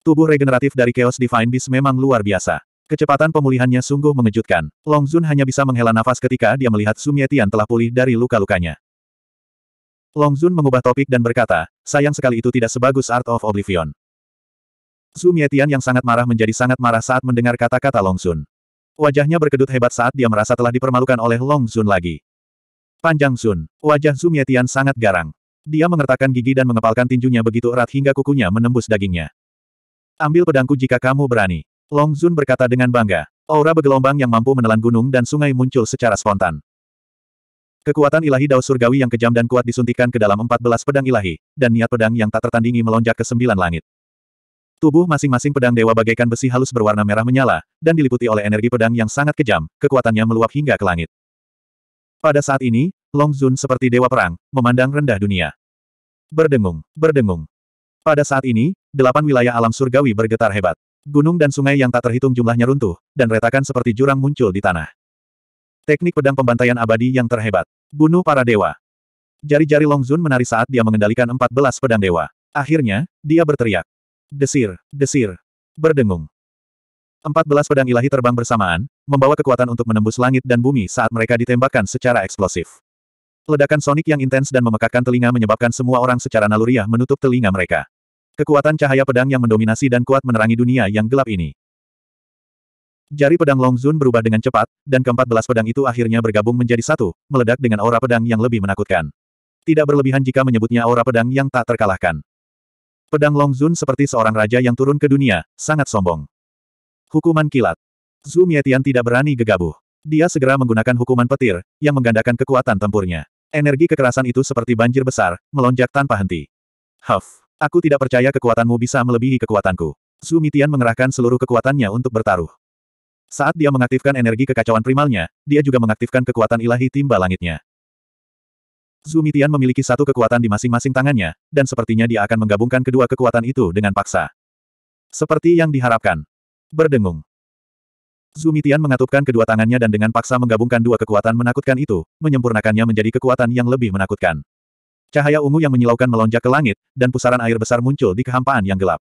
Speaker 1: Tubuh regeneratif dari Chaos Divine Beast memang luar biasa. Kecepatan pemulihannya sungguh mengejutkan. Long Zun hanya bisa menghela nafas ketika dia melihat Sumietian telah pulih dari luka-lukanya. Long Zun mengubah topik dan berkata, sayang sekali itu tidak sebagus Art of Oblivion. Su Mietian yang sangat marah menjadi sangat marah saat mendengar kata-kata Long Sun. Wajahnya berkedut hebat saat dia merasa telah dipermalukan oleh Long Sun lagi. Panjang Sun, wajah Su Mietian sangat garang. Dia mengertakkan gigi dan mengepalkan tinjunya begitu erat hingga kukunya menembus dagingnya. Ambil pedangku jika kamu berani. Long Sun berkata dengan bangga. Aura bergelombang yang mampu menelan gunung dan sungai muncul secara spontan. Kekuatan ilahi Dao Surgawi yang kejam dan kuat disuntikan ke dalam 14 pedang ilahi, dan niat pedang yang tak tertandingi melonjak ke sembilan langit. Tubuh masing-masing pedang dewa bagaikan besi halus berwarna merah menyala, dan diliputi oleh energi pedang yang sangat kejam, kekuatannya meluap hingga ke langit. Pada saat ini, Long Zun seperti dewa perang, memandang rendah dunia. Berdengung, berdengung. Pada saat ini, delapan wilayah alam surgawi bergetar hebat. Gunung dan sungai yang tak terhitung jumlahnya runtuh, dan retakan seperti jurang muncul di tanah. Teknik pedang pembantaian abadi yang terhebat. Bunuh para dewa. Jari-jari Long Zun menari saat dia mengendalikan empat belas pedang dewa. Akhirnya, dia berteriak. Desir, desir. Berdengung. Empat belas pedang ilahi terbang bersamaan, membawa kekuatan untuk menembus langit dan bumi saat mereka ditembakkan secara eksplosif. Ledakan sonik yang intens dan memekakkan telinga menyebabkan semua orang secara naluriah menutup telinga mereka. Kekuatan cahaya pedang yang mendominasi dan kuat menerangi dunia yang gelap ini. Jari pedang Longzun berubah dengan cepat, dan keempat belas pedang itu akhirnya bergabung menjadi satu, meledak dengan aura pedang yang lebih menakutkan. Tidak berlebihan jika menyebutnya aura pedang yang tak terkalahkan. Pedang Long Zun seperti seorang raja yang turun ke dunia, sangat sombong. Hukuman kilat. Zhu Mietian tidak berani gegabah. Dia segera menggunakan hukuman petir, yang menggandakan kekuatan tempurnya. Energi kekerasan itu seperti banjir besar, melonjak tanpa henti. Huff, aku tidak percaya kekuatanmu bisa melebihi kekuatanku. Zhu Mietian mengerahkan seluruh kekuatannya untuk bertaruh. Saat dia mengaktifkan energi kekacauan primalnya, dia juga mengaktifkan kekuatan ilahi timba langitnya. Zumitian memiliki satu kekuatan di masing-masing tangannya, dan sepertinya dia akan menggabungkan kedua kekuatan itu dengan paksa. Seperti yang diharapkan. Berdengung. Zumitian mengatupkan kedua tangannya dan dengan paksa menggabungkan dua kekuatan menakutkan itu, menyempurnakannya menjadi kekuatan yang lebih menakutkan. Cahaya ungu yang menyilaukan melonjak ke langit, dan pusaran air besar muncul di kehampaan yang gelap.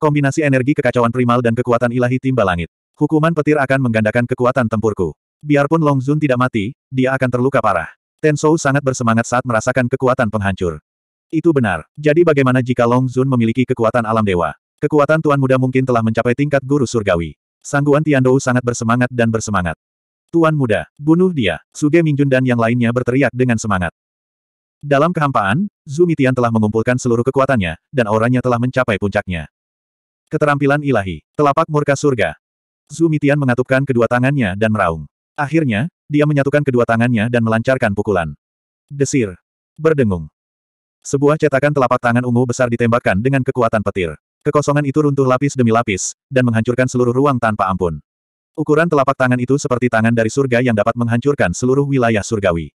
Speaker 1: Kombinasi energi kekacauan primal dan kekuatan ilahi timba langit. Hukuman petir akan menggandakan kekuatan tempurku. Biarpun Long Zun tidak mati, dia akan terluka parah. Tensou sangat bersemangat saat merasakan kekuatan penghancur. Itu benar. Jadi bagaimana jika Long Zun memiliki kekuatan alam dewa? Kekuatan Tuan Muda mungkin telah mencapai tingkat guru surgawi. Sangguan Tiandou sangat bersemangat dan bersemangat. Tuan Muda, bunuh dia. Suge Mingjun dan yang lainnya berteriak dengan semangat. Dalam kehampaan, Zumitian telah mengumpulkan seluruh kekuatannya, dan auranya telah mencapai puncaknya. Keterampilan ilahi, telapak murka surga. Zumitian mengatupkan kedua tangannya dan meraung. Akhirnya, dia menyatukan kedua tangannya dan melancarkan pukulan. Desir. Berdengung. Sebuah cetakan telapak tangan ungu besar ditembakkan dengan kekuatan petir. Kekosongan itu runtuh lapis demi lapis, dan menghancurkan seluruh ruang tanpa ampun. Ukuran telapak tangan itu seperti tangan dari surga yang dapat menghancurkan seluruh wilayah surgawi.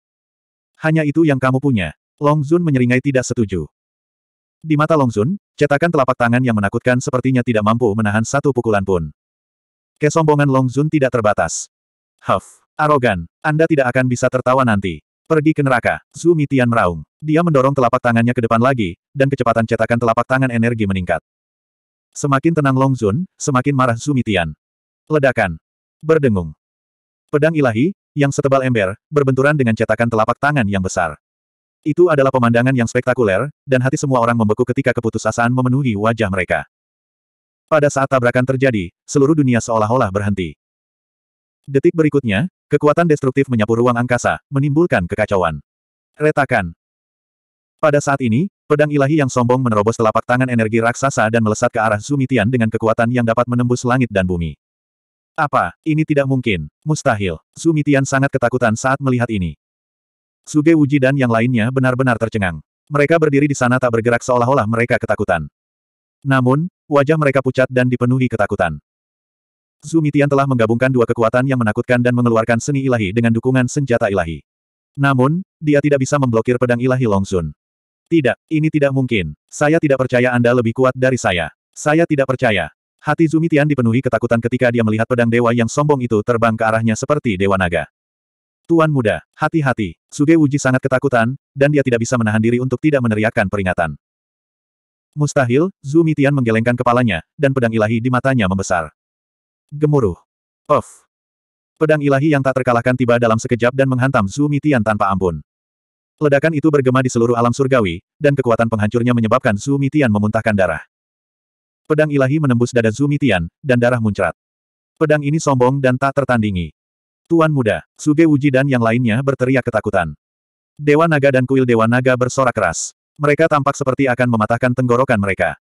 Speaker 1: Hanya itu yang kamu punya. Long Zun menyeringai tidak setuju. Di mata Long Zun, cetakan telapak tangan yang menakutkan sepertinya tidak mampu menahan satu pukulan pun. Kesombongan Long Zun tidak terbatas. Huff. Arogan, Anda tidak akan bisa tertawa nanti. Pergi ke neraka. Zhu Mitian meraung. Dia mendorong telapak tangannya ke depan lagi, dan kecepatan cetakan telapak tangan energi meningkat. Semakin tenang Long Zun, semakin marah Zhu Mitian. Ledakan. Berdengung. Pedang ilahi, yang setebal ember, berbenturan dengan cetakan telapak tangan yang besar. Itu adalah pemandangan yang spektakuler, dan hati semua orang membeku ketika keputusasaan memenuhi wajah mereka. Pada saat tabrakan terjadi, seluruh dunia seolah-olah berhenti. Detik berikutnya, kekuatan destruktif menyapu ruang angkasa, menimbulkan kekacauan. Retakan. Pada saat ini, pedang ilahi yang sombong menerobos telapak tangan energi raksasa dan melesat ke arah Sumitian dengan kekuatan yang dapat menembus langit dan bumi. Apa, ini tidak mungkin, mustahil. Sumitian sangat ketakutan saat melihat ini. Suge Wuji dan yang lainnya benar-benar tercengang. Mereka berdiri di sana tak bergerak seolah-olah mereka ketakutan. Namun, wajah mereka pucat dan dipenuhi ketakutan. Zumitian telah menggabungkan dua kekuatan yang menakutkan dan mengeluarkan seni ilahi dengan dukungan senjata ilahi. Namun, dia tidak bisa memblokir pedang ilahi Longsun. Tidak, ini tidak mungkin. Saya tidak percaya Anda lebih kuat dari saya. Saya tidak percaya. Hati Zumitian dipenuhi ketakutan ketika dia melihat pedang dewa yang sombong itu terbang ke arahnya seperti dewa naga. Tuan muda, hati-hati. Suge Wuji sangat ketakutan, dan dia tidak bisa menahan diri untuk tidak meneriakkan peringatan. Mustahil, Zumitian menggelengkan kepalanya, dan pedang ilahi di matanya membesar. Gemuruh. Of. Pedang ilahi yang tak terkalahkan tiba dalam sekejap dan menghantam Zhu Mitian tanpa ampun. Ledakan itu bergema di seluruh alam surgawi, dan kekuatan penghancurnya menyebabkan Zhu Mitian memuntahkan darah. Pedang ilahi menembus dada Zhu Mitian, dan darah muncrat. Pedang ini sombong dan tak tertandingi. Tuan muda, Suge Wuji dan yang lainnya berteriak ketakutan. Dewa naga dan kuil dewa naga bersorak keras. Mereka tampak seperti akan mematahkan tenggorokan mereka.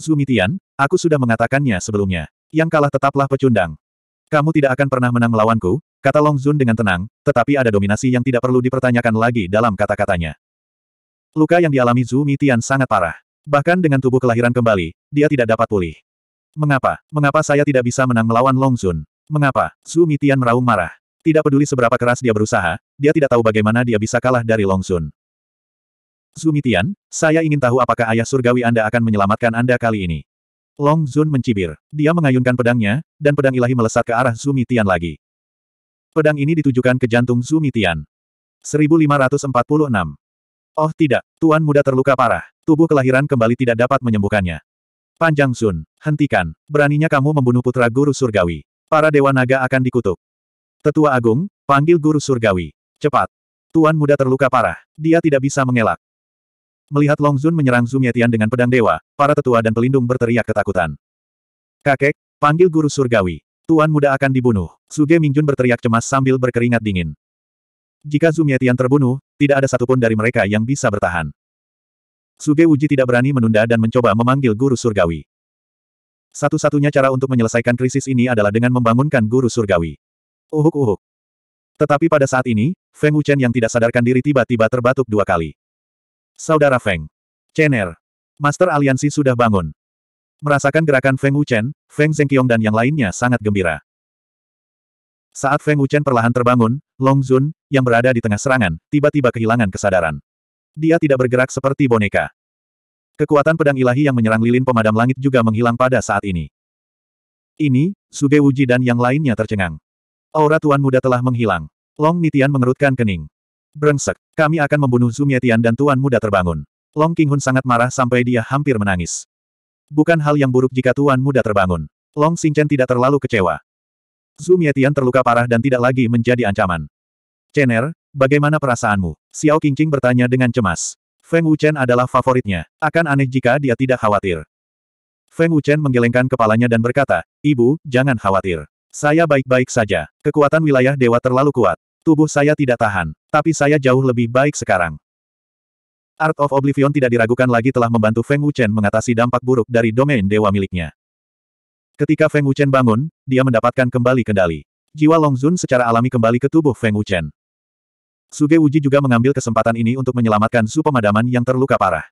Speaker 1: Zumitian, aku sudah mengatakannya sebelumnya yang kalah tetaplah pecundang. Kamu tidak akan pernah menang melawanku, kata Long Zun dengan tenang, tetapi ada dominasi yang tidak perlu dipertanyakan lagi dalam kata-katanya. Luka yang dialami Zhu Mitian sangat parah. Bahkan dengan tubuh kelahiran kembali, dia tidak dapat pulih. Mengapa? Mengapa saya tidak bisa menang melawan Long Zun? Mengapa? Zhu Mitian meraung marah. Tidak peduli seberapa keras dia berusaha, dia tidak tahu bagaimana dia bisa kalah dari Long Zun. Zumitian, saya ingin tahu apakah ayah surgawi Anda akan menyelamatkan Anda kali ini. Long Zun mencibir. Dia mengayunkan pedangnya, dan pedang ilahi melesat ke arah Zumi Tian lagi. Pedang ini ditujukan ke jantung Zumi Tian. 1546. Oh tidak, Tuan muda terluka parah. Tubuh kelahiran kembali tidak dapat menyembuhkannya. Panjang Sun, hentikan. Beraninya kamu membunuh putra guru surgawi. Para dewa naga akan dikutuk. Tetua Agung, panggil guru surgawi. Cepat. Tuan muda terluka parah. Dia tidak bisa mengelak. Melihat Long Zun menyerang Zhu dengan pedang dewa, para tetua dan pelindung berteriak ketakutan. Kakek, panggil guru surgawi. Tuan muda akan dibunuh. Suge Mingjun berteriak cemas sambil berkeringat dingin. Jika Zhu terbunuh, tidak ada satupun dari mereka yang bisa bertahan. Suge Wuji tidak berani menunda dan mencoba memanggil guru surgawi. Satu-satunya cara untuk menyelesaikan krisis ini adalah dengan membangunkan guru surgawi. Uhuk-uhuk. Tetapi pada saat ini, Feng Wuchen yang tidak sadarkan diri tiba-tiba terbatuk dua kali. Saudara Feng. Chen'er, Master Aliansi sudah bangun. Merasakan gerakan Feng Wuchen, Feng Zhengqiong dan yang lainnya sangat gembira. Saat Feng Wuchen perlahan terbangun, Long Zun, yang berada di tengah serangan, tiba-tiba kehilangan kesadaran. Dia tidak bergerak seperti boneka. Kekuatan pedang ilahi yang menyerang lilin pemadam langit juga menghilang pada saat ini. Ini, Suge Wuji dan yang lainnya tercengang. Aura Tuan Muda telah menghilang. Long Nitian mengerutkan kening. Brengsek, kami akan membunuh Zumietian dan Tuan Muda terbangun. Long Qinghun sangat marah sampai dia hampir menangis. Bukan hal yang buruk jika Tuan Muda terbangun. Long Xingchen tidak terlalu kecewa. Zumietian terluka parah dan tidak lagi menjadi ancaman. Chen'er, bagaimana perasaanmu? Xiao Qingqing bertanya dengan cemas. Feng Wuchen adalah favoritnya. Akan aneh jika dia tidak khawatir. Feng Wuchen menggelengkan kepalanya dan berkata, Ibu, jangan khawatir. Saya baik-baik saja. Kekuatan wilayah dewa terlalu kuat. Tubuh saya tidak tahan, tapi saya jauh lebih baik sekarang. Art of Oblivion tidak diragukan lagi telah membantu Feng Wuchen mengatasi dampak buruk dari domain dewa miliknya. Ketika Feng Wuchen bangun, dia mendapatkan kembali kendali. Jiwa Longzun secara alami kembali ke tubuh Feng Wuchen. Suge Wuji juga mengambil kesempatan ini untuk menyelamatkan Su pemadaman yang terluka parah.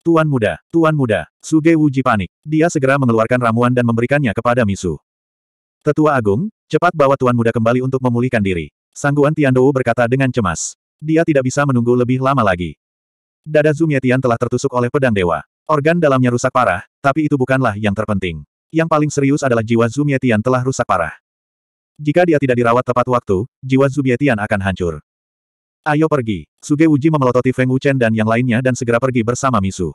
Speaker 1: Tuan muda, tuan muda, Suge Wuji panik. Dia segera mengeluarkan ramuan dan memberikannya kepada Misu. Tetua Agung, cepat bawa tuan muda kembali untuk memulihkan diri. Sangguan Tiandou berkata dengan cemas. Dia tidak bisa menunggu lebih lama lagi. Dada Zumietian telah tertusuk oleh pedang dewa. Organ dalamnya rusak parah, tapi itu bukanlah yang terpenting. Yang paling serius adalah jiwa Zumietian telah rusak parah. Jika dia tidak dirawat tepat waktu, jiwa Zumietian akan hancur. Ayo pergi. Suge Uji memelototi Feng Wuchen dan yang lainnya dan segera pergi bersama Misu.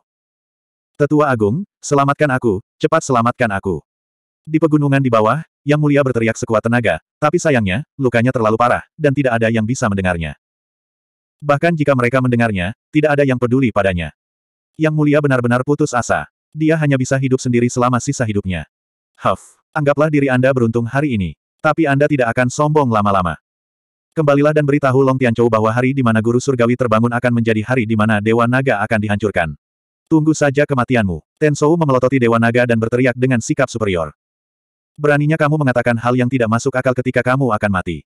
Speaker 1: Tetua Agung, selamatkan aku, cepat selamatkan aku. Di pegunungan di bawah, Yang Mulia berteriak sekuat tenaga, tapi sayangnya, lukanya terlalu parah, dan tidak ada yang bisa mendengarnya. Bahkan jika mereka mendengarnya, tidak ada yang peduli padanya. Yang Mulia benar-benar putus asa. Dia hanya bisa hidup sendiri selama sisa hidupnya. Huff, anggaplah diri Anda beruntung hari ini. Tapi Anda tidak akan sombong lama-lama. Kembalilah dan beritahu Long Tianchou bahwa hari di mana Guru Surgawi terbangun akan menjadi hari di mana Dewa Naga akan dihancurkan. Tunggu saja kematianmu. Tensou memelototi Dewa Naga dan berteriak dengan sikap superior. Beraninya kamu mengatakan hal yang tidak masuk akal ketika kamu akan mati.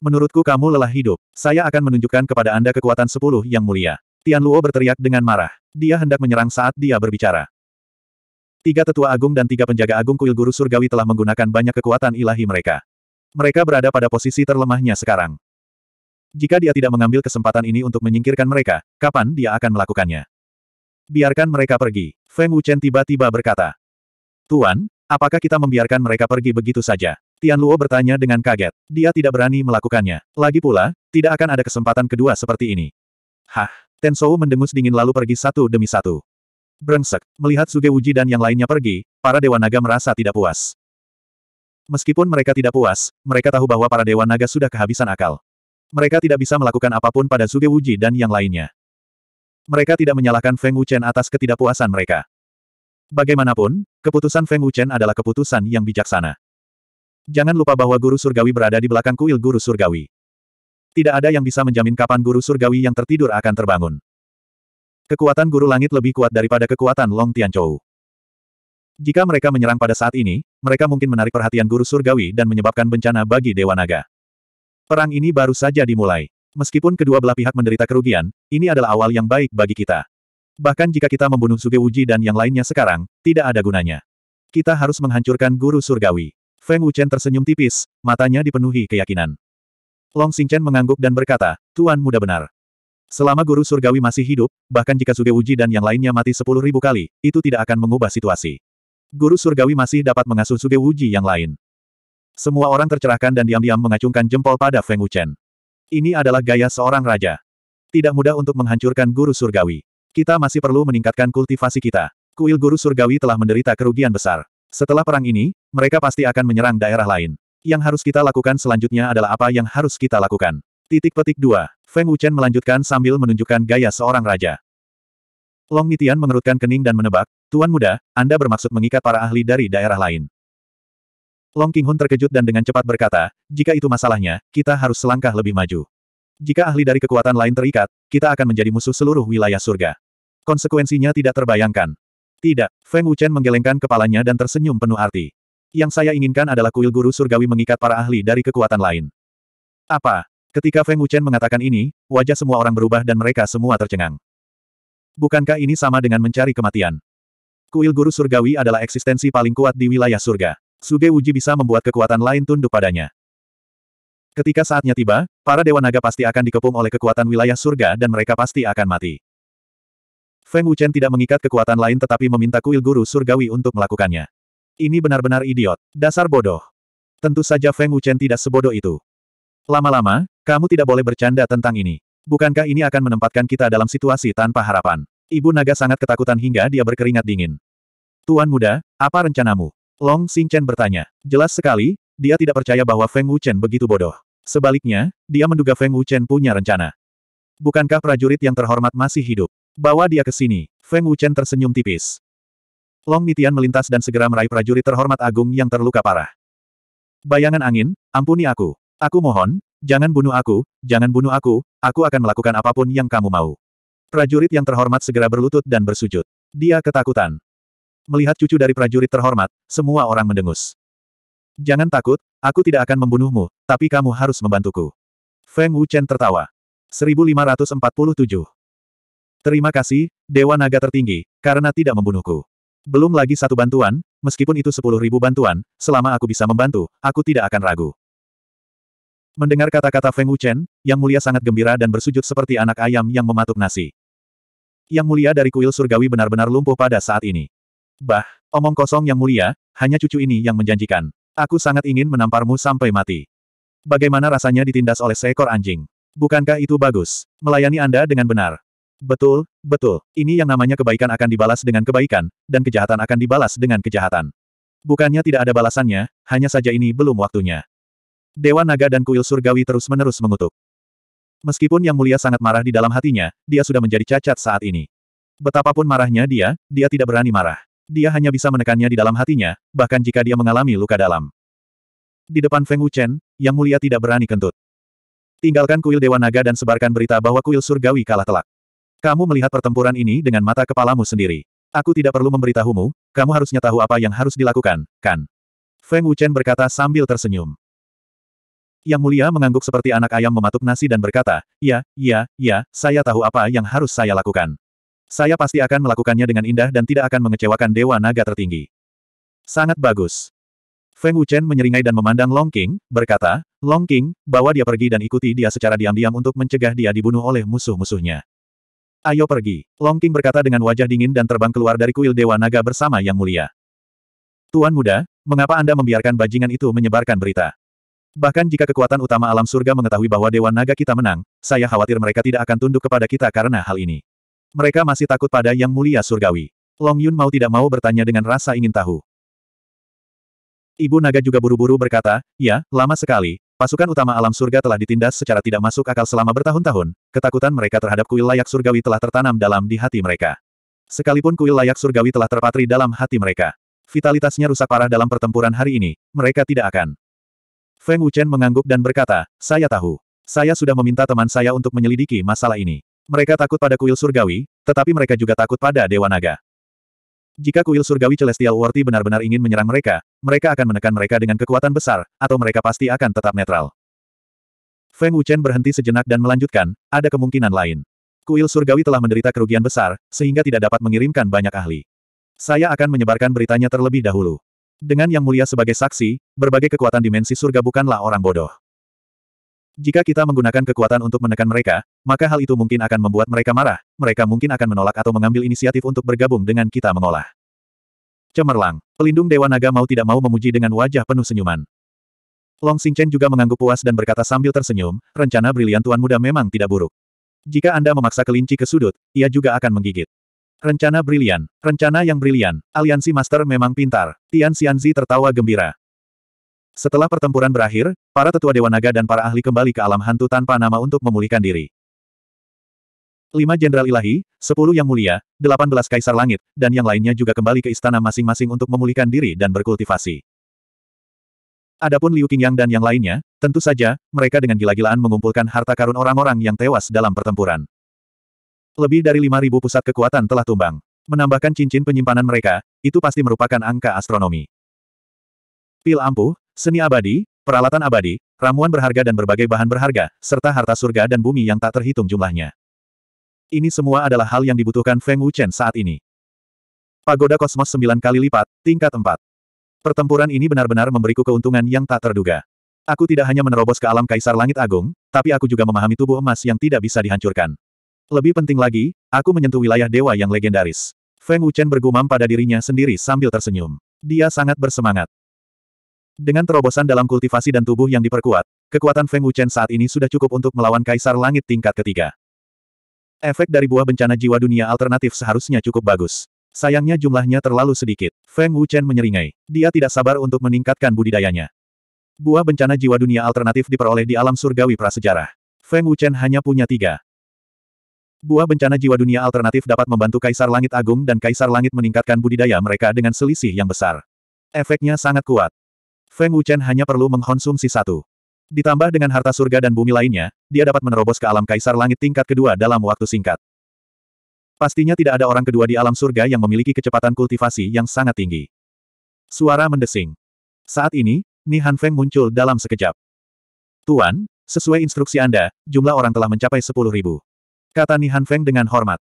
Speaker 1: Menurutku kamu lelah hidup. Saya akan menunjukkan kepada Anda kekuatan sepuluh yang mulia. Tian Luo berteriak dengan marah. Dia hendak menyerang saat dia berbicara. Tiga tetua agung dan tiga penjaga agung kuil guru surgawi telah menggunakan banyak kekuatan ilahi mereka. Mereka berada pada posisi terlemahnya sekarang. Jika dia tidak mengambil kesempatan ini untuk menyingkirkan mereka, kapan dia akan melakukannya? Biarkan mereka pergi, Feng Wuchen tiba-tiba berkata. Tuan, Apakah kita membiarkan mereka pergi begitu saja? Tian Luo bertanya dengan kaget. Dia tidak berani melakukannya. Lagi pula, tidak akan ada kesempatan kedua seperti ini. Hah, Ten Shou mendengus dingin lalu pergi satu demi satu. Brengsek, melihat Suge Wuji dan yang lainnya pergi, para Dewa Naga merasa tidak puas. Meskipun mereka tidak puas, mereka tahu bahwa para Dewa Naga sudah kehabisan akal. Mereka tidak bisa melakukan apapun pada Suge Wuji dan yang lainnya. Mereka tidak menyalahkan Feng Wuchen atas ketidakpuasan mereka. Bagaimanapun, Keputusan Feng Wuchen adalah keputusan yang bijaksana. Jangan lupa bahwa guru surgawi berada di belakang kuil guru surgawi. Tidak ada yang bisa menjamin kapan guru surgawi yang tertidur akan terbangun. Kekuatan guru langit lebih kuat daripada kekuatan Long Tianchou. Jika mereka menyerang pada saat ini, mereka mungkin menarik perhatian guru surgawi dan menyebabkan bencana bagi Dewa Naga. Perang ini baru saja dimulai. Meskipun kedua belah pihak menderita kerugian, ini adalah awal yang baik bagi kita. Bahkan jika kita membunuh Suge dan yang lainnya sekarang, tidak ada gunanya. Kita harus menghancurkan guru surgawi. Feng Wuchen tersenyum tipis, matanya dipenuhi keyakinan. Long Xingchen mengangguk dan berkata, Tuan muda benar. Selama guru surgawi masih hidup, bahkan jika Suge dan yang lainnya mati sepuluh ribu kali, itu tidak akan mengubah situasi. Guru surgawi masih dapat mengasuh Suge yang lain. Semua orang tercerahkan dan diam-diam mengacungkan jempol pada Feng Wuchen. Ini adalah gaya seorang raja. Tidak mudah untuk menghancurkan guru surgawi. Kita masih perlu meningkatkan kultivasi kita. Kuil guru surgawi telah menderita kerugian besar. Setelah perang ini, mereka pasti akan menyerang daerah lain. Yang harus kita lakukan selanjutnya adalah apa yang harus kita lakukan. Titik petik 2. Feng Wuchen melanjutkan sambil menunjukkan gaya seorang raja. Long Nitian mengerutkan kening dan menebak, Tuan muda, Anda bermaksud mengikat para ahli dari daerah lain. Long King Hun terkejut dan dengan cepat berkata, jika itu masalahnya, kita harus selangkah lebih maju. Jika ahli dari kekuatan lain terikat, kita akan menjadi musuh seluruh wilayah surga. Konsekuensinya tidak terbayangkan. Tidak, Feng Wuchen menggelengkan kepalanya dan tersenyum penuh arti. Yang saya inginkan adalah kuil guru surgawi mengikat para ahli dari kekuatan lain. Apa? Ketika Feng Wuchen mengatakan ini, wajah semua orang berubah dan mereka semua tercengang. Bukankah ini sama dengan mencari kematian? Kuil guru surgawi adalah eksistensi paling kuat di wilayah surga. Suge Wuji bisa membuat kekuatan lain tunduk padanya. Ketika saatnya tiba, Para dewa naga pasti akan dikepung oleh kekuatan wilayah surga dan mereka pasti akan mati. Feng Wuchen tidak mengikat kekuatan lain tetapi meminta kuil guru surgawi untuk melakukannya. Ini benar-benar idiot, dasar bodoh. Tentu saja Feng Wuchen tidak sebodoh itu. Lama-lama, kamu tidak boleh bercanda tentang ini. Bukankah ini akan menempatkan kita dalam situasi tanpa harapan? Ibu naga sangat ketakutan hingga dia berkeringat dingin. Tuan muda, apa rencanamu? Long Xingchen bertanya. Jelas sekali, dia tidak percaya bahwa Feng Wuchen begitu bodoh. Sebaliknya, dia menduga Feng Wuchen punya rencana. Bukankah prajurit yang terhormat masih hidup? Bawa dia ke sini. Feng Wuchen tersenyum tipis. Long Nitian melintas dan segera meraih prajurit terhormat agung yang terluka parah. Bayangan angin, ampuni aku. Aku mohon, jangan bunuh aku, jangan bunuh aku, aku akan melakukan apapun yang kamu mau. Prajurit yang terhormat segera berlutut dan bersujud. Dia ketakutan. Melihat cucu dari prajurit terhormat, semua orang mendengus. Jangan takut, Aku tidak akan membunuhmu, tapi kamu harus membantuku. Feng Wuchen tertawa. 1547. Terima kasih, Dewa Naga tertinggi, karena tidak membunuhku. Belum lagi satu bantuan, meskipun itu sepuluh ribu bantuan, selama aku bisa membantu, aku tidak akan ragu. Mendengar kata-kata Feng Wuchen, Yang Mulia sangat gembira dan bersujud seperti anak ayam yang mematuk nasi. Yang Mulia dari kuil surgawi benar-benar lumpuh pada saat ini. Bah, omong kosong Yang Mulia, hanya cucu ini yang menjanjikan. Aku sangat ingin menamparmu sampai mati. Bagaimana rasanya ditindas oleh seekor anjing? Bukankah itu bagus? Melayani Anda dengan benar. Betul, betul. Ini yang namanya kebaikan akan dibalas dengan kebaikan, dan kejahatan akan dibalas dengan kejahatan. Bukannya tidak ada balasannya, hanya saja ini belum waktunya. Dewa Naga dan Kuil Surgawi terus-menerus mengutuk. Meskipun Yang Mulia sangat marah di dalam hatinya, dia sudah menjadi cacat saat ini. Betapapun marahnya dia, dia tidak berani marah dia hanya bisa menekannya di dalam hatinya, bahkan jika dia mengalami luka dalam. Di depan Feng Wuchen, Yang Mulia tidak berani kentut. Tinggalkan kuil Dewa Naga dan sebarkan berita bahwa kuil surgawi kalah telak. Kamu melihat pertempuran ini dengan mata kepalamu sendiri. Aku tidak perlu memberitahumu, kamu harusnya tahu apa yang harus dilakukan, kan? Feng Wuchen berkata sambil tersenyum. Yang mulia mengangguk seperti anak ayam mematuk nasi dan berkata, ya, ya, ya, saya tahu apa yang harus saya lakukan. Saya pasti akan melakukannya dengan indah dan tidak akan mengecewakan Dewa Naga tertinggi. Sangat bagus. Feng Wuchen menyeringai dan memandang Long King, berkata, Long King, bawa dia pergi dan ikuti dia secara diam-diam untuk mencegah dia dibunuh oleh musuh-musuhnya. Ayo pergi, Long King berkata dengan wajah dingin dan terbang keluar dari kuil Dewa Naga bersama Yang Mulia. Tuan muda, mengapa Anda membiarkan bajingan itu menyebarkan berita? Bahkan jika kekuatan utama alam surga mengetahui bahwa Dewa Naga kita menang, saya khawatir mereka tidak akan tunduk kepada kita karena hal ini. Mereka masih takut pada Yang Mulia Surgawi. Long Yun mau tidak mau bertanya dengan rasa ingin tahu. Ibu naga juga buru-buru berkata, ya, lama sekali, pasukan utama alam surga telah ditindas secara tidak masuk akal selama bertahun-tahun, ketakutan mereka terhadap kuil layak surgawi telah tertanam dalam di hati mereka. Sekalipun kuil layak surgawi telah terpatri dalam hati mereka. Vitalitasnya rusak parah dalam pertempuran hari ini, mereka tidak akan. Feng Wuchen mengangguk dan berkata, saya tahu. Saya sudah meminta teman saya untuk menyelidiki masalah ini. Mereka takut pada kuil surgawi, tetapi mereka juga takut pada Dewa Naga. Jika kuil surgawi Celestial Worthy benar-benar ingin menyerang mereka, mereka akan menekan mereka dengan kekuatan besar, atau mereka pasti akan tetap netral. Feng Wuchen berhenti sejenak dan melanjutkan, ada kemungkinan lain. Kuil surgawi telah menderita kerugian besar, sehingga tidak dapat mengirimkan banyak ahli. Saya akan menyebarkan beritanya terlebih dahulu. Dengan Yang Mulia sebagai saksi, berbagai kekuatan dimensi surga bukanlah orang bodoh. Jika kita menggunakan kekuatan untuk menekan mereka, maka hal itu mungkin akan membuat mereka marah, mereka mungkin akan menolak atau mengambil inisiatif untuk bergabung dengan kita mengolah. Cemerlang, pelindung Dewa Naga mau tidak mau memuji dengan wajah penuh senyuman. Long Xingchen juga mengangguk puas dan berkata sambil tersenyum, rencana brilian Tuan Muda memang tidak buruk. Jika Anda memaksa kelinci ke sudut, ia juga akan menggigit. Rencana brilian, rencana yang brilian, aliansi master memang pintar, Tian Xianzi tertawa gembira. Setelah pertempuran berakhir, para tetua Dewa Naga dan para ahli kembali ke alam hantu tanpa nama untuk memulihkan diri. Lima Jenderal Ilahi, sepuluh Yang Mulia, delapan belas Kaisar Langit, dan yang lainnya juga kembali ke istana masing-masing untuk memulihkan diri dan berkultivasi. Adapun Liu Qingyang dan yang lainnya, tentu saja, mereka dengan gila-gilaan mengumpulkan harta karun orang-orang yang tewas dalam pertempuran. Lebih dari 5.000 pusat kekuatan telah tumbang. Menambahkan cincin penyimpanan mereka, itu pasti merupakan angka astronomi. Pil ampuh, Seni abadi, peralatan abadi, ramuan berharga dan berbagai bahan berharga, serta harta surga dan bumi yang tak terhitung jumlahnya. Ini semua adalah hal yang dibutuhkan Feng Wuchen saat ini. Pagoda kosmos sembilan kali lipat, tingkat empat. Pertempuran ini benar-benar memberiku keuntungan yang tak terduga. Aku tidak hanya menerobos ke alam Kaisar Langit Agung, tapi aku juga memahami tubuh emas yang tidak bisa dihancurkan. Lebih penting lagi, aku menyentuh wilayah dewa yang legendaris. Feng Wuchen bergumam pada dirinya sendiri sambil tersenyum. Dia sangat bersemangat. Dengan terobosan dalam kultivasi dan tubuh yang diperkuat, kekuatan Feng Wuchen saat ini sudah cukup untuk melawan Kaisar Langit tingkat ketiga. Efek dari buah bencana jiwa dunia alternatif seharusnya cukup bagus. Sayangnya jumlahnya terlalu sedikit. Feng Wuchen menyeringai. Dia tidak sabar untuk meningkatkan budidayanya. Buah bencana jiwa dunia alternatif diperoleh di alam surgawi prasejarah. Feng Wuchen hanya punya tiga. Buah bencana jiwa dunia alternatif dapat membantu Kaisar Langit Agung dan Kaisar Langit meningkatkan budidaya mereka dengan selisih yang besar. Efeknya sangat kuat. Feng Wuchen hanya perlu mengkonsumsi satu. Ditambah dengan harta surga dan bumi lainnya, dia dapat menerobos ke alam kaisar langit tingkat kedua dalam waktu singkat. Pastinya tidak ada orang kedua di alam surga yang memiliki kecepatan kultivasi yang sangat tinggi. Suara mendesing. Saat ini, Ni Han Feng muncul dalam sekejap. Tuan, sesuai instruksi Anda, jumlah orang telah mencapai sepuluh ribu. Kata Ni Han Feng dengan hormat.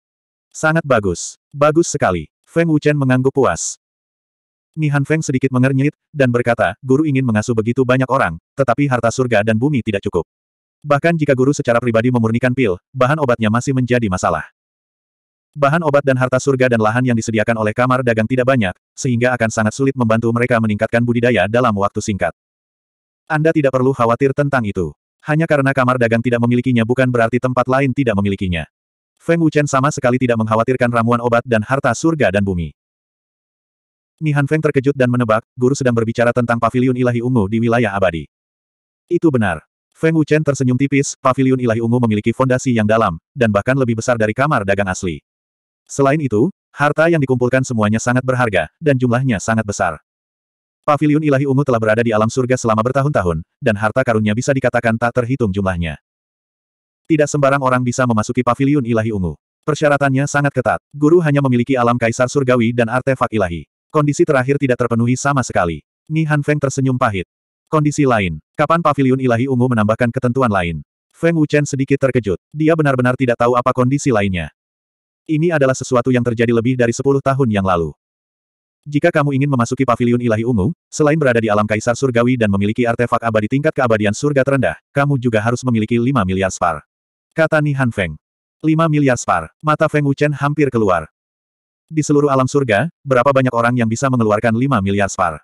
Speaker 1: Sangat bagus. Bagus sekali. Feng Wuchen mengangguk puas. Nihan Feng sedikit mengernyit, dan berkata, guru ingin mengasuh begitu banyak orang, tetapi harta surga dan bumi tidak cukup. Bahkan jika guru secara pribadi memurnikan pil, bahan obatnya masih menjadi masalah. Bahan obat dan harta surga dan lahan yang disediakan oleh kamar dagang tidak banyak, sehingga akan sangat sulit membantu mereka meningkatkan budidaya dalam waktu singkat. Anda tidak perlu khawatir tentang itu. Hanya karena kamar dagang tidak memilikinya bukan berarti tempat lain tidak memilikinya. Feng Wuchen sama sekali tidak mengkhawatirkan ramuan obat dan harta surga dan bumi. Nihan Feng terkejut dan menebak, guru sedang berbicara tentang pavilion ilahi ungu di wilayah abadi. Itu benar. Feng Wuchen tersenyum tipis, pavilion ilahi ungu memiliki fondasi yang dalam, dan bahkan lebih besar dari kamar dagang asli. Selain itu, harta yang dikumpulkan semuanya sangat berharga, dan jumlahnya sangat besar. Pavilion ilahi ungu telah berada di alam surga selama bertahun-tahun, dan harta karunnya bisa dikatakan tak terhitung jumlahnya. Tidak sembarang orang bisa memasuki pavilion ilahi ungu. Persyaratannya sangat ketat. Guru hanya memiliki alam kaisar surgawi dan artefak ilahi. Kondisi terakhir tidak terpenuhi sama sekali. Ni Han Feng tersenyum pahit. Kondisi lain. Kapan pavilion ilahi ungu menambahkan ketentuan lain? Feng Wuchen sedikit terkejut. Dia benar-benar tidak tahu apa kondisi lainnya. Ini adalah sesuatu yang terjadi lebih dari 10 tahun yang lalu. Jika kamu ingin memasuki pavilion ilahi ungu, selain berada di alam kaisar surgawi dan memiliki artefak abadi tingkat keabadian surga terendah, kamu juga harus memiliki 5 miliar spar. Kata Ni Han Feng. 5 miliar spar. Mata Feng Wuchen hampir keluar. Di seluruh alam surga, berapa banyak orang yang bisa mengeluarkan 5 miliar spar?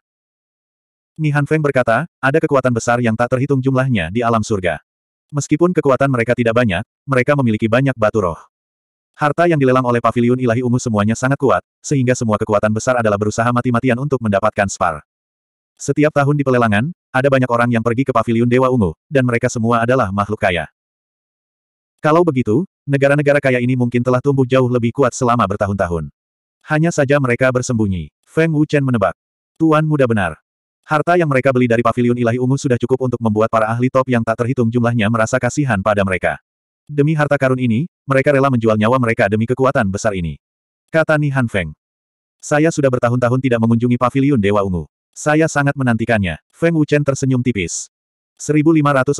Speaker 1: Nihan Feng berkata, ada kekuatan besar yang tak terhitung jumlahnya di alam surga. Meskipun kekuatan mereka tidak banyak, mereka memiliki banyak batu roh. Harta yang dilelang oleh paviliun ilahi ungu semuanya sangat kuat, sehingga semua kekuatan besar adalah berusaha mati-matian untuk mendapatkan spar. Setiap tahun di pelelangan, ada banyak orang yang pergi ke paviliun Dewa Ungu, dan mereka semua adalah makhluk kaya. Kalau begitu, negara-negara kaya ini mungkin telah tumbuh jauh lebih kuat selama bertahun-tahun. Hanya saja mereka bersembunyi. Feng Wuchen menebak. Tuan muda benar. Harta yang mereka beli dari pavilion ilahi ungu sudah cukup untuk membuat para ahli top yang tak terhitung jumlahnya merasa kasihan pada mereka. Demi harta karun ini, mereka rela menjual nyawa mereka demi kekuatan besar ini. Kata Nihan Feng. Saya sudah bertahun-tahun tidak mengunjungi pavilion Dewa Ungu. Saya sangat menantikannya. Feng Wuchen tersenyum tipis. 1548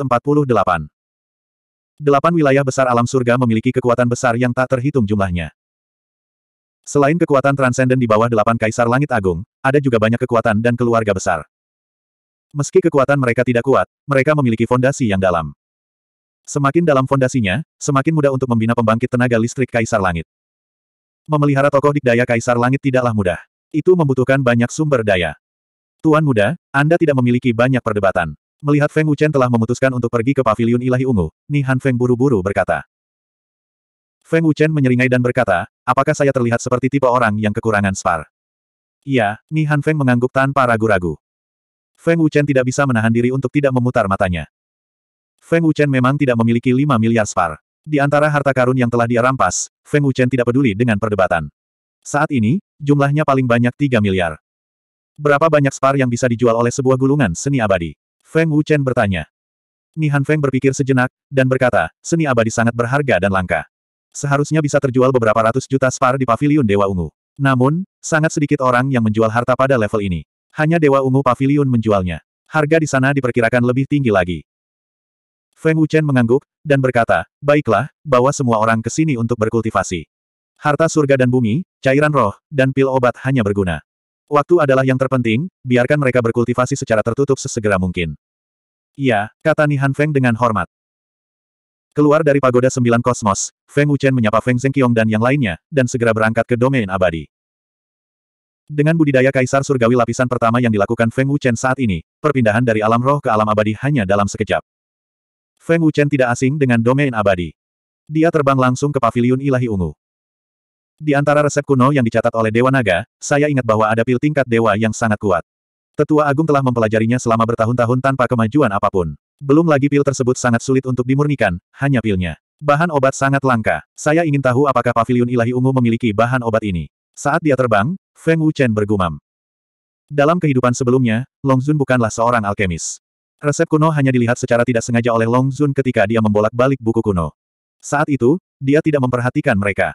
Speaker 1: Delapan wilayah besar alam surga memiliki kekuatan besar yang tak terhitung jumlahnya. Selain kekuatan Transcendent di bawah delapan kaisar langit agung, ada juga banyak kekuatan dan keluarga besar. Meski kekuatan mereka tidak kuat, mereka memiliki fondasi yang dalam. Semakin dalam fondasinya, semakin mudah untuk membina pembangkit tenaga listrik kaisar langit. Memelihara tokoh dikdaya kaisar langit tidaklah mudah. Itu membutuhkan banyak sumber daya. Tuan muda, Anda tidak memiliki banyak perdebatan. Melihat Feng Wuchen telah memutuskan untuk pergi ke paviliun ilahi ungu, Nihan Feng buru-buru berkata. Feng Wuchen menyeringai dan berkata, apakah saya terlihat seperti tipe orang yang kekurangan spar? Iya, Ni Han Feng mengangguk tanpa ragu-ragu. Feng Wuchen tidak bisa menahan diri untuk tidak memutar matanya. Feng Wuchen memang tidak memiliki 5 miliar spar. Di antara harta karun yang telah dia rampas, Feng Wuchen tidak peduli dengan perdebatan. Saat ini, jumlahnya paling banyak 3 miliar. Berapa banyak spar yang bisa dijual oleh sebuah gulungan seni abadi? Feng Wuchen bertanya. Ni Han Feng berpikir sejenak, dan berkata, seni abadi sangat berharga dan langka seharusnya bisa terjual beberapa ratus juta spar di paviliun Dewa Ungu. Namun, sangat sedikit orang yang menjual harta pada level ini. Hanya Dewa Ungu Paviliun menjualnya. Harga di sana diperkirakan lebih tinggi lagi. Feng Wuchen mengangguk, dan berkata, baiklah, bawa semua orang ke sini untuk berkultivasi. Harta surga dan bumi, cairan roh, dan pil obat hanya berguna. Waktu adalah yang terpenting, biarkan mereka berkultivasi secara tertutup sesegera mungkin. Iya, kata Nihan Feng dengan hormat. Keluar dari pagoda sembilan kosmos, Feng Wuchen menyapa Feng Zhengqiong dan yang lainnya, dan segera berangkat ke domain abadi. Dengan budidaya kaisar surgawi lapisan pertama yang dilakukan Feng Wuchen saat ini, perpindahan dari alam roh ke alam abadi hanya dalam sekejap. Feng Wuchen tidak asing dengan domain abadi. Dia terbang langsung ke paviliun ilahi ungu. Di antara resep kuno yang dicatat oleh Dewa Naga, saya ingat bahwa ada pil tingkat dewa yang sangat kuat. Tetua Agung telah mempelajarinya selama bertahun-tahun tanpa kemajuan apapun. Belum lagi pil tersebut sangat sulit untuk dimurnikan, hanya pilnya. Bahan obat sangat langka. Saya ingin tahu apakah Paviliun ilahi ungu memiliki bahan obat ini. Saat dia terbang, Feng Wuchen bergumam. Dalam kehidupan sebelumnya, Long Zun bukanlah seorang alkemis. Resep kuno hanya dilihat secara tidak sengaja oleh Long Zun ketika dia membolak-balik buku kuno. Saat itu, dia tidak memperhatikan mereka.